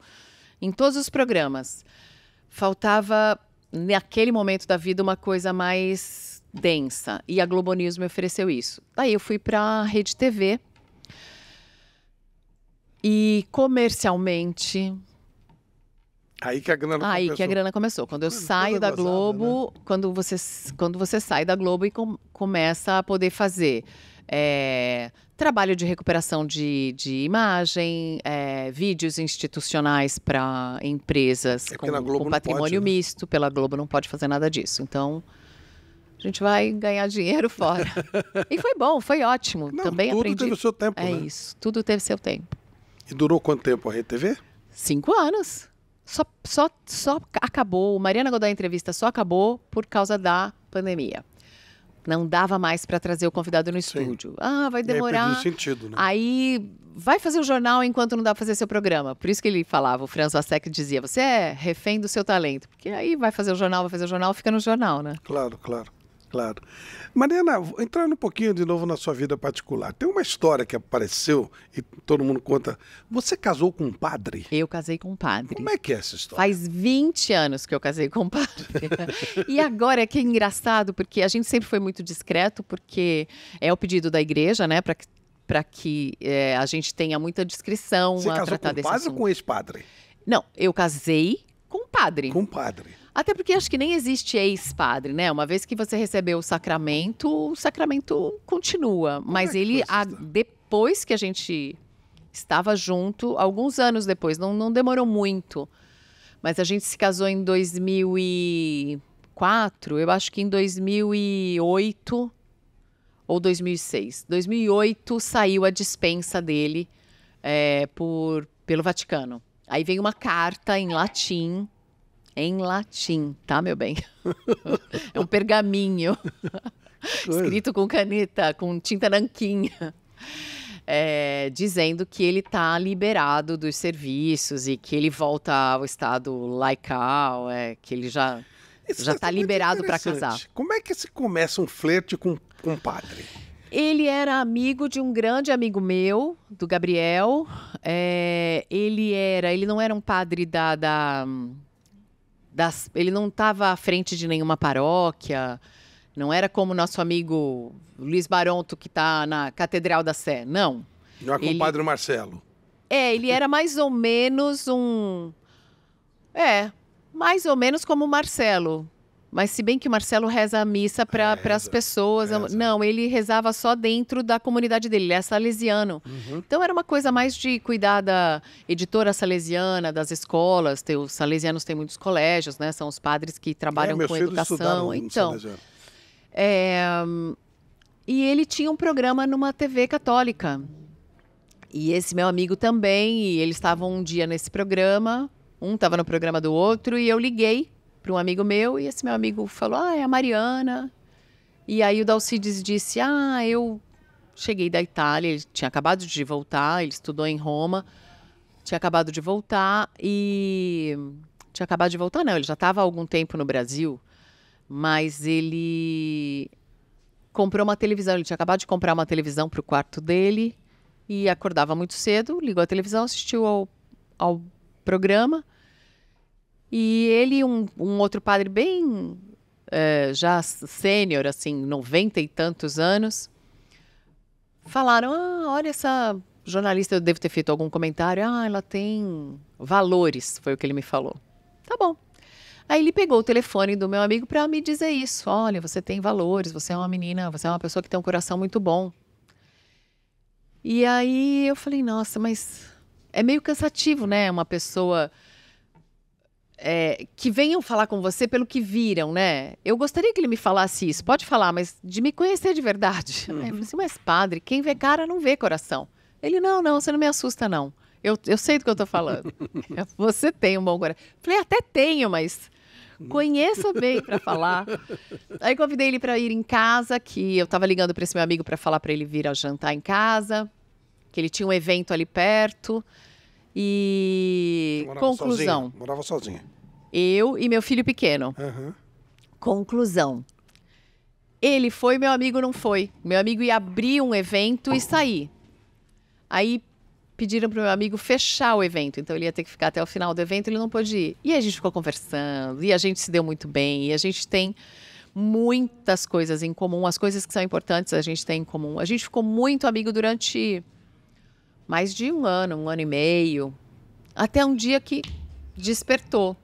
em todos os programas. Faltava, naquele momento da vida, uma coisa mais densa. E a Globo News me ofereceu isso. Daí eu fui para a Rede TV. E comercialmente, Aí que a grana Aí começou. que a grana começou. Quando eu hum, saio é da Globo, né? quando, você, quando você sai da Globo e com, começa a poder fazer é, trabalho de recuperação de, de imagem, é, vídeos institucionais para empresas é com, com, patrimônio pode, né? misto. Pela Globo não pode fazer nada disso. Então, a gente vai ganhar dinheiro fora. *laughs* e foi bom, foi ótimo. Não, Também tudo aprendi. teve seu tempo. É né? isso, tudo teve seu tempo. E durou quanto tempo a RedeTV? Cinco anos só, só, só acabou, Mariana Godoy Entrevista só acabou por causa da pandemia. Não dava mais para trazer o convidado no estúdio. Sim. Ah, vai demorar. sentido, né? Aí vai fazer o jornal enquanto não dá para fazer seu programa. Por isso que ele falava, o Franz Vasek dizia: você é refém do seu talento. Porque aí vai fazer o jornal, vai fazer o jornal, fica no jornal, né? Claro, claro. Claro. Mariana, entrando um pouquinho de novo na sua vida particular, tem uma história que apareceu e todo mundo conta. Você casou com um padre? Eu casei com um padre. Como é que é essa história? Faz 20 anos que eu casei com um padre. *laughs* e agora é que é engraçado, porque a gente sempre foi muito discreto, porque é o pedido da igreja, né, para que para que é, a gente tenha muita discrição Você a casou tratar com desse padre assunto. ou com ex-padre? Não, eu casei com padre. Com padre. Até porque acho que nem existe ex-padre, né? Uma vez que você recebeu o sacramento, o sacramento continua. Como mas é ele, a, depois que a gente estava junto, alguns anos depois, não, não demorou muito. Mas a gente se casou em 2004, eu acho que em 2008 ou 2006. 2008 saiu a dispensa dele é, por, pelo Vaticano. Aí veio uma carta em latim em latim, tá, meu bem? *laughs* é um pergaminho. *laughs* escrito com caneta, com tinta nanquinha. É, dizendo que ele está liberado dos serviços e que ele volta ao estado laical, é, que ele já Isso já está é tá liberado para casar. Como é que se começa um flerte com com um padre? Ele era amigo de um grande amigo meu, do Gabriel. É, ele era, ele não era um padre da, da das, ele não estava à frente de nenhuma paróquia, não era como nosso amigo Luiz Baronto, que está na Catedral da Sé. Não. Não é com ele, o Padre Marcelo. É, ele era mais ou menos um. É, mais ou menos como o Marcelo. Mas se bem que o Marcelo reza a missa para as pessoas. Reza. Não, ele rezava só dentro da comunidade dele, ele é salesiano. Uhum. Então era uma coisa mais de cuidar da editora salesiana, das escolas. Tem, os salesianos têm muitos colégios, né? São os padres que trabalham é, com educação. Então. É, e ele tinha um programa numa TV católica. E esse meu amigo também, e eles estavam um dia nesse programa, um estava no programa do outro, e eu liguei para um amigo meu e esse meu amigo falou: "Ah, é a Mariana". E aí o Dalcides disse: "Ah, eu cheguei da Itália, ele tinha acabado de voltar, ele estudou em Roma, tinha acabado de voltar e tinha acabado de voltar, não, ele já estava há algum tempo no Brasil, mas ele comprou uma televisão, ele tinha acabado de comprar uma televisão para o quarto dele e acordava muito cedo, ligou a televisão, assistiu ao, ao programa e ele e um, um outro padre bem é, já sênior, assim, noventa e tantos anos, falaram: ah, olha essa jornalista, eu devo ter feito algum comentário. Ah, ela tem valores, foi o que ele me falou. Tá bom. Aí ele pegou o telefone do meu amigo para me dizer isso. Olha, você tem valores, você é uma menina, você é uma pessoa que tem um coração muito bom. E aí eu falei, nossa, mas é meio cansativo, né? Uma pessoa é, que venham falar com você pelo que viram, né? Eu gostaria que ele me falasse isso. Pode falar, mas de me conhecer de verdade. Uhum. É, mas, mas padre, quem vê cara não vê coração. Ele, não, não, você não me assusta, não. Eu, eu sei do que eu tô falando. *laughs* você tem um bom coração. Falei, até tenho, mas conheça bem para falar. Aí convidei ele para ir em casa, que eu tava ligando para esse meu amigo para falar para ele vir ao jantar em casa, que ele tinha um evento ali perto. E morava conclusão. Sozinha, morava sozinha. Eu e meu filho pequeno. Uhum. Conclusão. Ele foi, meu amigo não foi. Meu amigo ia abrir um evento e sair. Aí pediram para o meu amigo fechar o evento, então ele ia ter que ficar até o final do evento, ele não pôde ir. E a gente ficou conversando, e a gente se deu muito bem, e a gente tem muitas coisas em comum, as coisas que são importantes a gente tem em comum. A gente ficou muito amigo durante mais de um ano, um ano e meio, até um dia que despertou.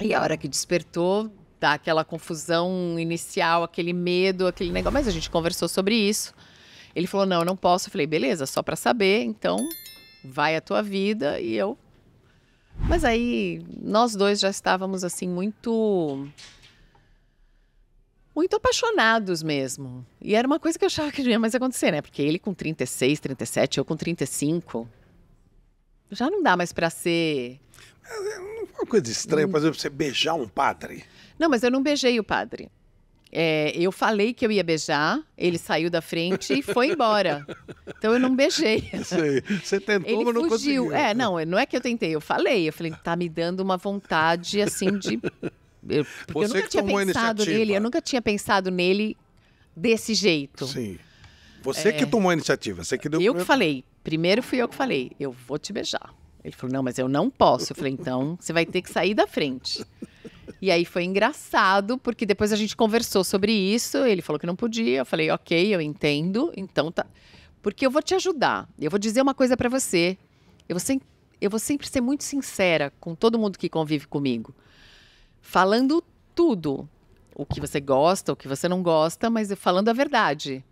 E a hora que despertou, dá aquela confusão inicial, aquele medo, aquele negócio. Mas a gente conversou sobre isso. Ele falou: Não, eu não posso. Eu falei: Beleza, só para saber, então vai a tua vida. E eu. Mas aí nós dois já estávamos assim, muito muito apaixonados mesmo. E era uma coisa que eu achava que não ia mais acontecer, né? Porque ele com 36, 37, eu com 35. Já não dá mais para ser. É, é uma coisa estranha, hum. por exemplo, você beijar um padre. Não, mas eu não beijei o padre. É, eu falei que eu ia beijar, ele saiu da frente e foi embora. Então eu não beijei. Sei. *laughs* Você tentou, ele mas não fugiu. conseguiu. É, não, não é que eu tentei, eu falei. Eu falei, tá me dando uma vontade, assim, de eu, porque Você eu nunca tinha pensado nele, eu nunca tinha pensado nele desse jeito. Sim. Você é... que tomou a iniciativa, você que deu. Eu que falei. Primeiro fui eu que falei, eu vou te beijar. Ele falou, não, mas eu não posso. Eu falei, então você vai ter que sair da frente. E aí foi engraçado, porque depois a gente conversou sobre isso. Ele falou que não podia. Eu falei, ok, eu entendo. Então tá. Porque eu vou te ajudar. Eu vou dizer uma coisa para você. Eu vou, sem... eu vou sempre ser muito sincera com todo mundo que convive comigo falando tudo. O que você gosta, o que você não gosta, mas é falando a verdade.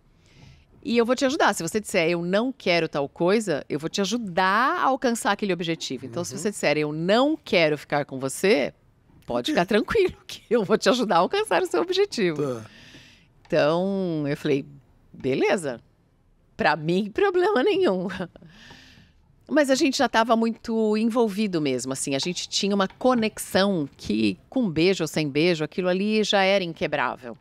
E eu vou te ajudar. Se você disser eu não quero tal coisa, eu vou te ajudar a alcançar aquele objetivo. Então, uhum. se você disser eu não quero ficar com você, pode ficar *laughs* tranquilo que eu vou te ajudar a alcançar o seu objetivo. Tá. Então, eu falei, beleza. Para mim, problema nenhum. Mas a gente já estava muito envolvido mesmo, assim. A gente tinha uma conexão que, com beijo ou sem beijo, aquilo ali já era inquebrável.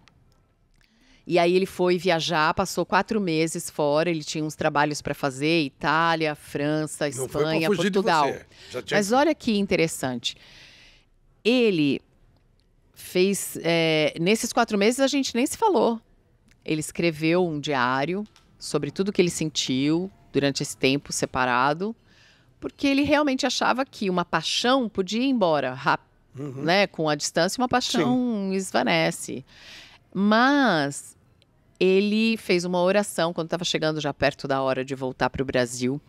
E aí ele foi viajar, passou quatro meses fora. Ele tinha uns trabalhos para fazer: Itália, França, Espanha, Portugal. Tinha... Mas olha que interessante. Ele fez. É, nesses quatro meses a gente nem se falou. Ele escreveu um diário sobre tudo que ele sentiu, durante esse tempo separado, porque ele realmente achava que uma paixão podia ir embora rápido, uhum. né? Com a distância, uma paixão Sim. esvanece. Mas ele fez uma oração quando estava chegando já perto da hora de voltar para o Brasil.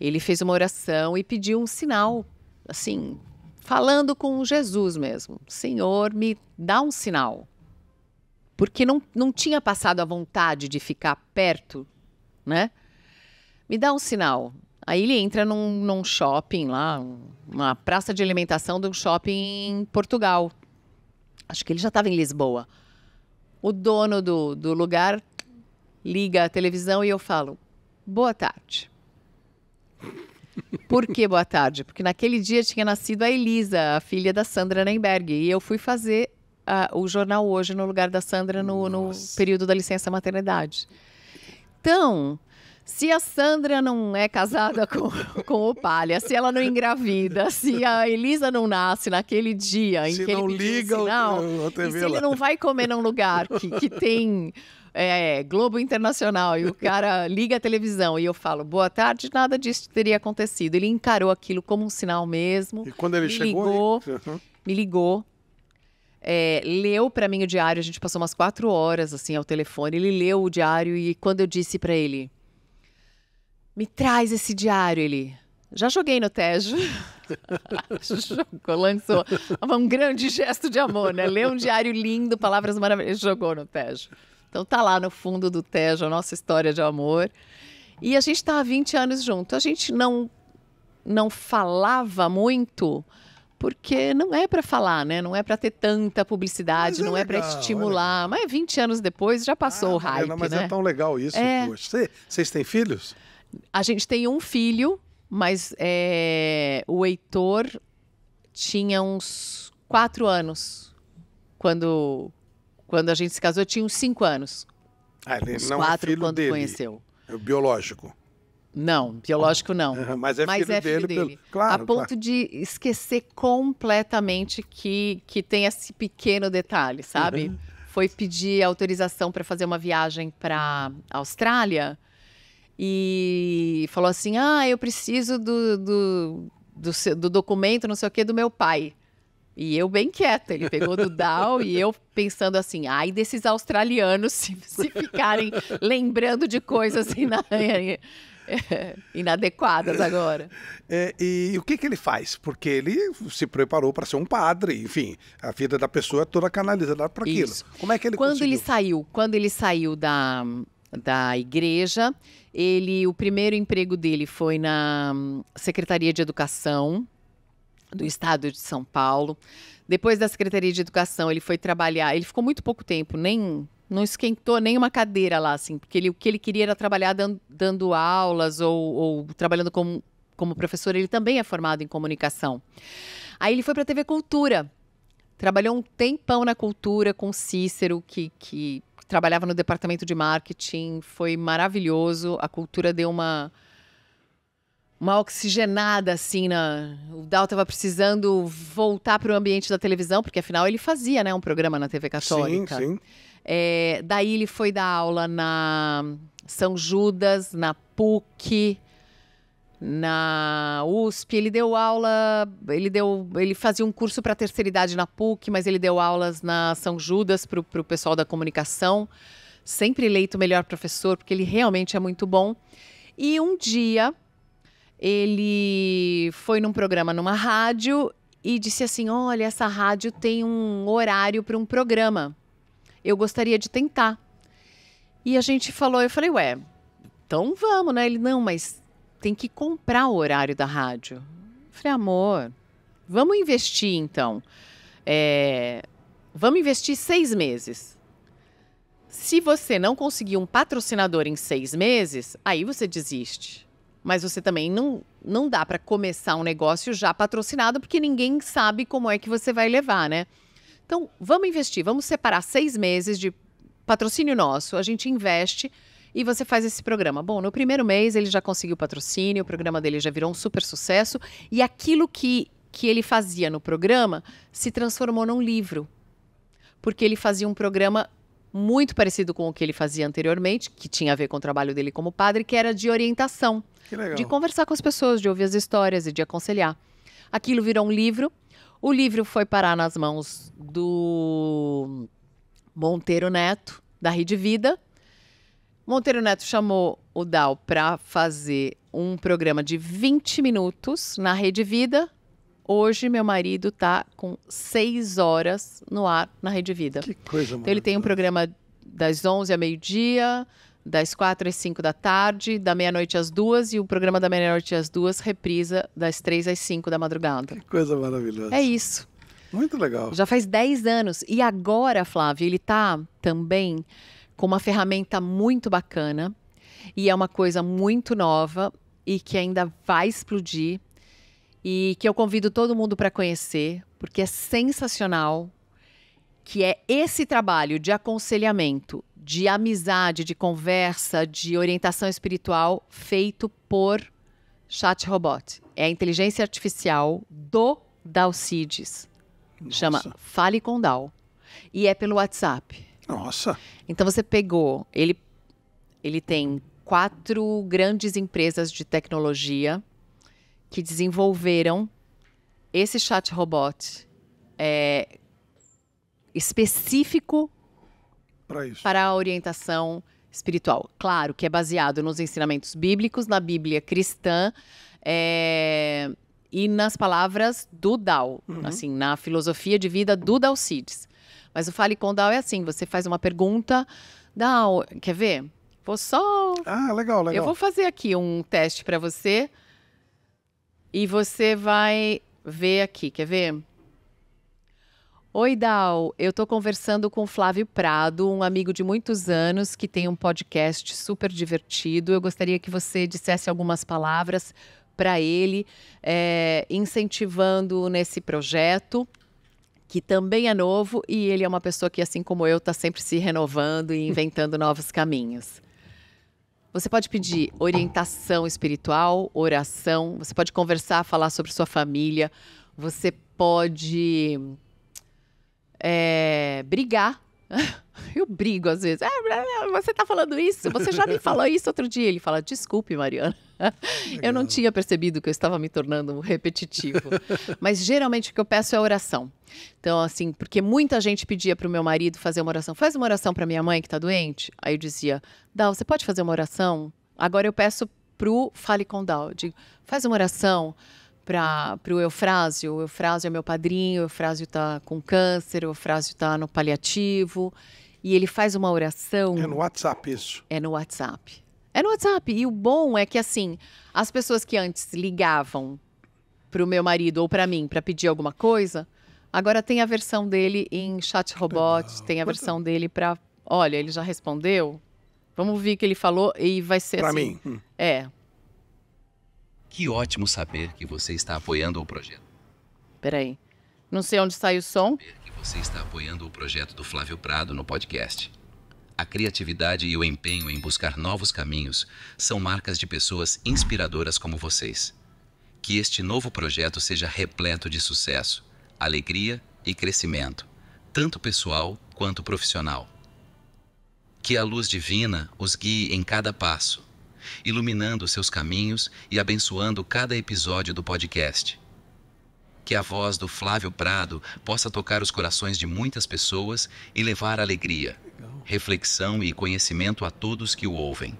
Ele fez uma oração e pediu um sinal, assim, falando com Jesus mesmo. Senhor, me dá um sinal. Porque não, não tinha passado a vontade de ficar perto, né? me dá um sinal. Aí ele entra num, num shopping lá, uma praça de alimentação de um shopping em Portugal. Acho que ele já estava em Lisboa. O dono do, do lugar liga a televisão e eu falo: Boa tarde. Por que boa tarde? Porque naquele dia tinha nascido a Elisa, a filha da Sandra Nemberg, e eu fui fazer o jornal hoje no lugar da Sandra no, no período da licença maternidade. Então, se a Sandra não é casada *laughs* com, com o Palha, se ela não engravida, *laughs* se a Elisa não nasce naquele dia em se que ele liga o sinal, o, se ele não vai comer num lugar que, que tem é, Globo Internacional e o cara liga a televisão e eu falo, boa tarde, nada disso teria acontecido. Ele encarou aquilo como um sinal mesmo. E quando ele me chegou... Ligou, uhum. Me ligou, é, leu para mim o diário, a gente passou umas quatro horas assim ao telefone, ele leu o diário e quando eu disse para ele, me traz esse diário, ele. Já joguei no Tejo. *laughs* Jogou, lançou. Um grande gesto de amor, né? Leu um diário lindo, palavras maravilhosas. Jogou no Tejo. Então tá lá no fundo do Tejo a nossa história de amor. E a gente tá há 20 anos junto. A gente não, não falava muito porque não é para falar, né? Não é para ter tanta publicidade, é não é legal, é para estimular. Olha. Mas 20 anos depois já passou ah, o hype, mas né? é tão legal isso. É. Vocês têm filhos? A gente tem um filho, mas é, o Heitor tinha uns quatro anos quando, quando a gente se casou. tinha uns cinco anos. Ah, ele uns não é quatro é filho quando dele. conheceu. É biológico. Não, biológico não. *laughs* mas é mas é filho, filho dele. dele. Pelo... Claro, a ponto claro. de esquecer completamente que, que tem esse pequeno detalhe, sabe? Uhum. Foi pedir autorização para fazer uma viagem para Austrália e falou assim: Ah, eu preciso do, do, do, do documento, não sei o que, do meu pai. E eu bem quieta, ele pegou do Dow e eu pensando assim, ai desses australianos *laughs* se, se ficarem lembrando de coisas *laughs* ina, *laughs* inadequadas agora. É, e, e, o que, que ele faz? Porque ele se preparou para ser um padre, enfim, a vida da pessoa é toda canalizada para aquilo. Como é que ele Quando conseguiu? ele saiu, quando ele saiu da, da igreja. Ele, o primeiro emprego dele foi na hum, Secretaria de Educação do Estado de São Paulo. Depois da Secretaria de Educação, ele foi trabalhar. Ele ficou muito pouco tempo, nem não esquentou nenhuma cadeira lá, assim, porque ele, o que ele queria era trabalhar dando, dando aulas ou, ou trabalhando como, como professor. Ele também é formado em comunicação. Aí ele foi para a TV Cultura. Trabalhou um tempão na cultura com Cícero, que, que trabalhava no departamento de marketing, foi maravilhoso. A cultura deu uma uma oxigenada assim na o Dal estava precisando voltar para o ambiente da televisão porque afinal ele fazia né um programa na TV Católica sim, sim. É, daí ele foi dar aula na São Judas na PUC na USP, ele deu aula, ele deu, ele fazia um curso para terceira idade na PUC, mas ele deu aulas na São Judas para o pessoal da comunicação, sempre eleito o melhor professor, porque ele realmente é muito bom. E um dia ele foi num programa numa rádio e disse assim: "Olha, essa rádio tem um horário para um programa. Eu gostaria de tentar". E a gente falou, eu falei: "Ué, então vamos, né?" Ele: "Não, mas tem que comprar o horário da rádio. Eu falei, amor, vamos investir então. É, vamos investir seis meses. Se você não conseguir um patrocinador em seis meses, aí você desiste. Mas você também não, não dá para começar um negócio já patrocinado, porque ninguém sabe como é que você vai levar, né? Então, vamos investir, vamos separar seis meses de patrocínio nosso, a gente investe e você faz esse programa. Bom, no primeiro mês ele já conseguiu patrocínio, o programa dele já virou um super sucesso e aquilo que, que ele fazia no programa se transformou num livro. Porque ele fazia um programa muito parecido com o que ele fazia anteriormente, que tinha a ver com o trabalho dele como padre, que era de orientação. De conversar com as pessoas, de ouvir as histórias e de aconselhar. Aquilo virou um livro. O livro foi parar nas mãos do Monteiro Neto, da Rede Vida, Monteiro Neto chamou o Dal para fazer um programa de 20 minutos na Rede Vida. Hoje, meu marido tá com 6 horas no ar na Rede Vida. Que coisa então, Ele tem um programa das 11 ao meio-dia, das 4 às 5 da tarde, da meia-noite às 2 e o programa da meia-noite às 2 reprisa das 3 às 5 da madrugada. Que coisa maravilhosa. É isso. Muito legal. Já faz 10 anos. E agora, Flávio, ele tá também com uma ferramenta muito bacana e é uma coisa muito nova e que ainda vai explodir e que eu convido todo mundo para conhecer, porque é sensacional, que é esse trabalho de aconselhamento, de amizade, de conversa, de orientação espiritual feito por chat robot. É a inteligência artificial do Dalcides. Chama Fale com Dal. E é pelo WhatsApp. Nossa. Então você pegou, ele ele tem quatro grandes empresas de tecnologia que desenvolveram esse chat robot é, específico para a orientação espiritual. Claro que é baseado nos ensinamentos bíblicos, na Bíblia cristã é, e nas palavras do Dal, uhum. assim, na filosofia de vida do Dalcides. Mas o Fale com Dal é assim: você faz uma pergunta, Dal, quer ver? Vou só. Ah, legal, legal. Eu vou fazer aqui um teste para você. E você vai ver aqui, quer ver? Oi, Dal. Eu estou conversando com Flávio Prado, um amigo de muitos anos que tem um podcast super divertido. Eu gostaria que você dissesse algumas palavras para ele, é, eh, incentivando nesse projeto que também é novo e ele é uma pessoa que, assim como eu, está sempre se renovando e inventando novos caminhos. Você pode pedir orientação espiritual, oração, você pode conversar, falar sobre sua família, você pode é, brigar *laughs* Eu brigo às vezes. Ah, você está falando isso? Você já me falou isso outro dia. Ele fala: Desculpe, Mariana. *laughs* Eu não tinha percebido que eu estava me tornando repetitivo. *laughs* Mas geralmente o que eu peço é oração. Então, assim, porque muita gente pedia para o meu marido fazer uma oração. Faz uma oração para minha mãe que está doente. Aí eu dizia: Dal, você pode fazer uma oração? Agora eu peço para o Fale com Dal. Digo, faz uma oração para o Eufrásio. O Eufrásio é meu padrinho, o Eufrásio está com câncer, o Eufrásio está no paliativo. E ele faz uma oração. É no WhatsApp isso? É no WhatsApp. É no WhatsApp. E o bom é que, assim, as pessoas que antes ligavam para o meu marido ou para mim para pedir alguma coisa, agora tem a versão dele em chat robot, tem a versão dele para. Olha, ele já respondeu. Vamos ver o que ele falou e vai ser pra assim. Para mim. Hum. É, que ótimo saber que você está apoiando o projeto. Peraí, não sei onde sai o som. Que você está apoiando o projeto do Flávio Prado no podcast. A criatividade e o empenho em buscar novos caminhos são marcas de pessoas inspiradoras como vocês. Que este novo projeto seja repleto de sucesso, alegria e crescimento, tanto pessoal quanto profissional. Que a luz divina os guie em cada passo iluminando seus caminhos e abençoando cada episódio do podcast. Que a voz do Flávio Prado possa tocar os corações de muitas pessoas e levar alegria, reflexão e conhecimento a todos que o ouvem.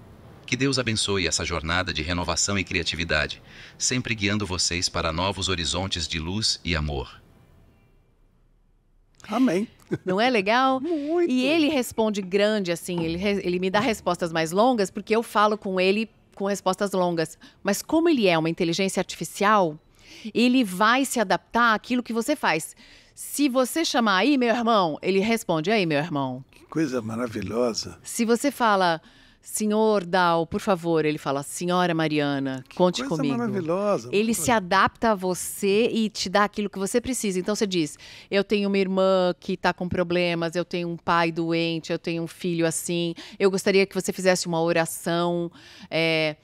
Que Deus abençoe essa jornada de renovação e criatividade, sempre guiando vocês para novos horizontes de luz e amor. Amém. Não é legal? *laughs* Muito. E ele responde grande, assim, ele, ele me dá respostas mais longas, porque eu falo com ele com respostas longas. Mas como ele é uma inteligência artificial, ele vai se adaptar àquilo que você faz. Se você chamar aí, meu irmão, ele responde aí, meu irmão. Que coisa maravilhosa. Se você fala Senhor Dal, por favor, ele fala, senhora Mariana, conte coisa comigo. Maravilhosa. Ele se adapta a você e te dá aquilo que você precisa. Então você diz: eu tenho uma irmã que está com problemas, eu tenho um pai doente, eu tenho um filho assim, eu gostaria que você fizesse uma oração. É...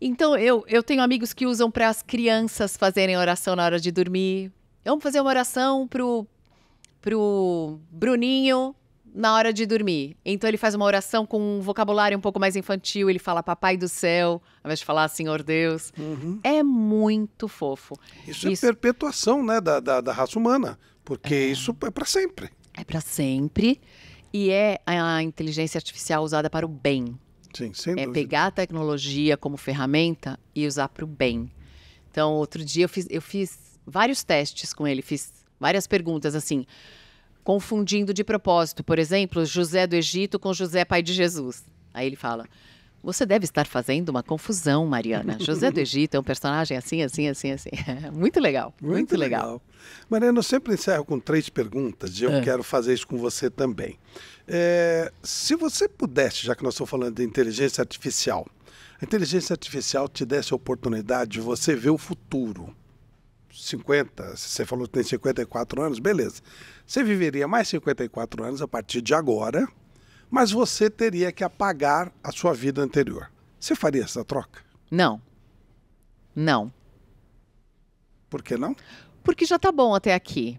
Então eu, eu tenho amigos que usam para as crianças fazerem oração na hora de dormir. Vamos fazer uma oração para o Bruninho na hora de dormir. Então ele faz uma oração com um vocabulário um pouco mais infantil, ele fala papai do céu, ao invés de falar senhor Deus. Uhum. É muito fofo. Isso, é isso, é perpetuação né, da, da, da raça humana, porque é. isso é para sempre. É para sempre. E é a inteligência artificial usada para o bem. Sim, sem é pegar a tecnologia como ferramenta e usar para o bem. Então, outro dia eu fiz, eu fiz vários testes com ele, fiz várias perguntas assim confundindo de propósito, por exemplo, José do Egito com José, pai de Jesus. Aí ele fala: Você deve estar fazendo uma confusão, Mariana. José do Egito é um personagem assim, assim, assim, assim. *laughs* Muito legal. Muito, muito legal. legal. Mariana, eu sempre encerro com três perguntas e eu é. quero fazer isso com você também. É, se você pudesse, já que nós estamos falando de inteligência artificial, a inteligência artificial te desse a oportunidade de você ver o futuro. 50, você falou que tem 54 anos, beleza. Você viveria mais 54 anos a partir de agora, mas você teria que apagar a sua vida anterior. Você faria essa troca? Não. Não. Por que não? Porque já tá bom até aqui.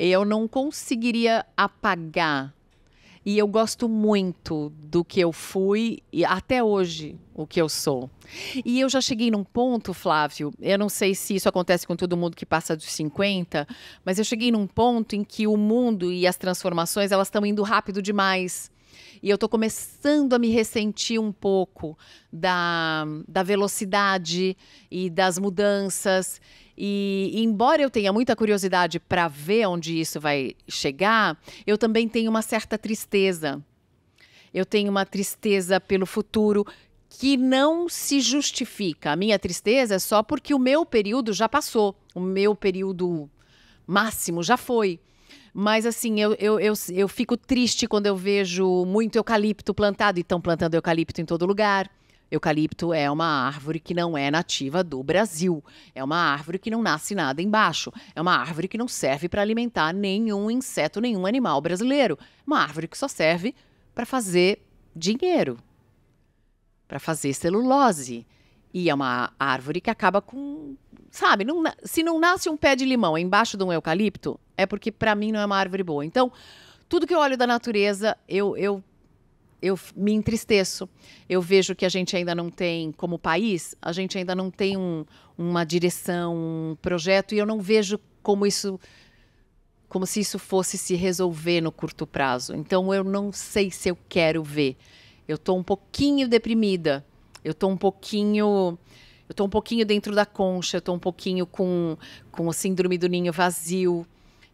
Eu não conseguiria apagar e eu gosto muito do que eu fui e até hoje o que eu sou. E eu já cheguei num ponto, Flávio, eu não sei se isso acontece com todo mundo que passa dos 50, mas eu cheguei num ponto em que o mundo e as transformações, elas estão indo rápido demais. E eu estou começando a me ressentir um pouco da, da velocidade e das mudanças. E embora eu tenha muita curiosidade para ver onde isso vai chegar, eu também tenho uma certa tristeza. Eu tenho uma tristeza pelo futuro que não se justifica. A minha tristeza é só porque o meu período já passou, o meu período máximo já foi. Mas assim, eu, eu, eu, eu fico triste quando eu vejo muito eucalipto plantado e estão plantando eucalipto em todo lugar. Eucalipto é uma árvore que não é nativa do Brasil. É uma árvore que não nasce nada embaixo. É uma árvore que não serve para alimentar nenhum inseto, nenhum animal brasileiro. Uma árvore que só serve para fazer dinheiro, para fazer celulose. E é uma árvore que acaba com. Sabe, não, se não nasce um pé de limão embaixo de um eucalipto, é porque para mim não é uma árvore boa. Então, tudo que eu olho da natureza, eu, eu eu me entristeço. Eu vejo que a gente ainda não tem, como país, a gente ainda não tem um, uma direção, um projeto, e eu não vejo como isso como se isso fosse se resolver no curto prazo. Então eu não sei se eu quero ver. Eu estou um pouquinho deprimida. Eu estou um pouquinho eu tô um pouquinho dentro da concha, eu estou um pouquinho com com a síndrome do ninho vazio.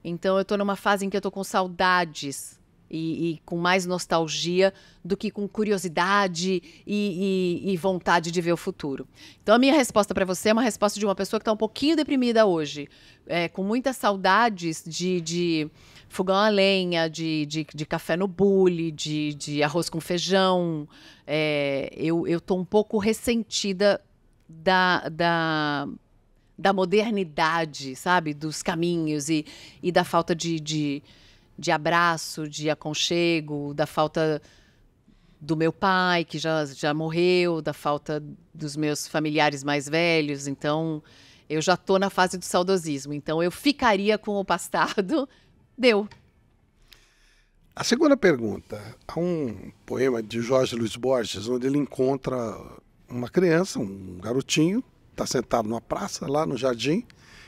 Então eu estou numa fase em que eu com saudades e, e, com mais nostalgia do que com curiosidade e, e, e, vontade de ver o futuro. Então, a minha resposta para você é uma resposta de uma pessoa que está um pouquinho deprimida hoje, é, com muitas saudades de, de fogão a lenha, de, de, de café no bule, de, de arroz com feijão. É, eu estou um pouco ressentida da, da da modernidade, sabe, dos caminhos e, e da falta de, de de abraço, de aconchego, da falta do meu pai, que já, já morreu, da falta dos meus familiares mais velhos. Então, eu já tô na fase do saudosismo. Então, eu ficaria com o pastado. *laughs* Deu. A segunda pergunta. Há um poema de Jorge Luiz Borges, onde ele encontra uma criança, um garotinho, está sentado numa praça, lá no jardim,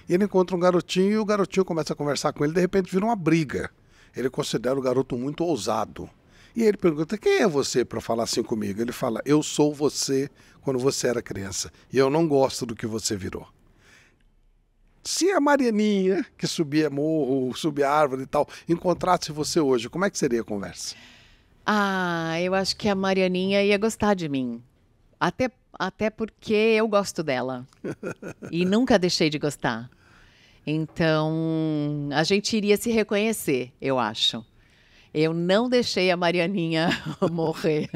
e ele encontra um garotinho e o garotinho começa a conversar com ele, de repente vira uma briga. Ele considera o garoto muito ousado. E ele pergunta: quem é você para falar assim comigo? Ele fala: eu sou você quando você era criança e eu não gosto do que você virou. Se a Marianinha, que subia morro, subia árvore e tal, encontrasse você hoje, como é que seria a conversa? Ah, eu acho que a Marianinha ia gostar de mim. Até, até porque eu gosto dela. *laughs* e nunca deixei de gostar. Então, a gente iria se reconhecer, eu acho. Eu não deixei a Marianinha *laughs* morrer.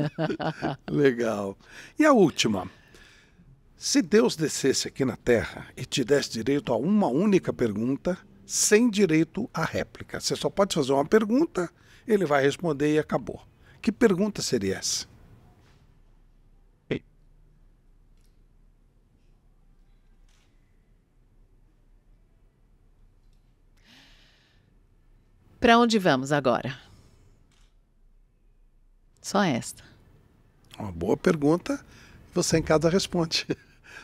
Legal. E a última. Se Deus descesse aqui na Terra e te desse direito a uma única pergunta, sem direito à réplica, você só pode fazer uma pergunta, ele vai responder e acabou. Que pergunta seria essa? Para onde vamos agora? Só esta. Uma boa pergunta. Você em casa responde. *laughs*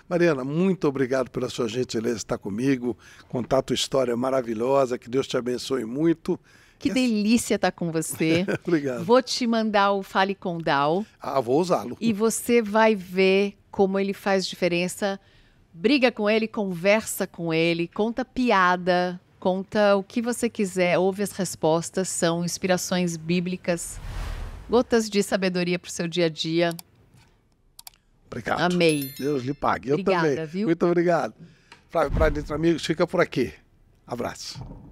Mariana, muito obrigado pela sua gentileza estar comigo, contar a tua história maravilhosa, que Deus te abençoe muito. Que assim- delícia estar com você. *laughs* obrigado. Vou te mandar o Fale com Dal. Ah, vou usá-lo. E você vai ver como ele faz diferença. Briga com ele, conversa com ele, conta piada, Conta o que você quiser, ouve as respostas, são inspirações bíblicas, gotas de sabedoria para o seu dia a dia. Obrigado. Amei. Deus lhe pague. Eu Obrigada, também. Viu? Muito obrigado. Flávio Prado, entre amigos, fica por aqui. Abraço.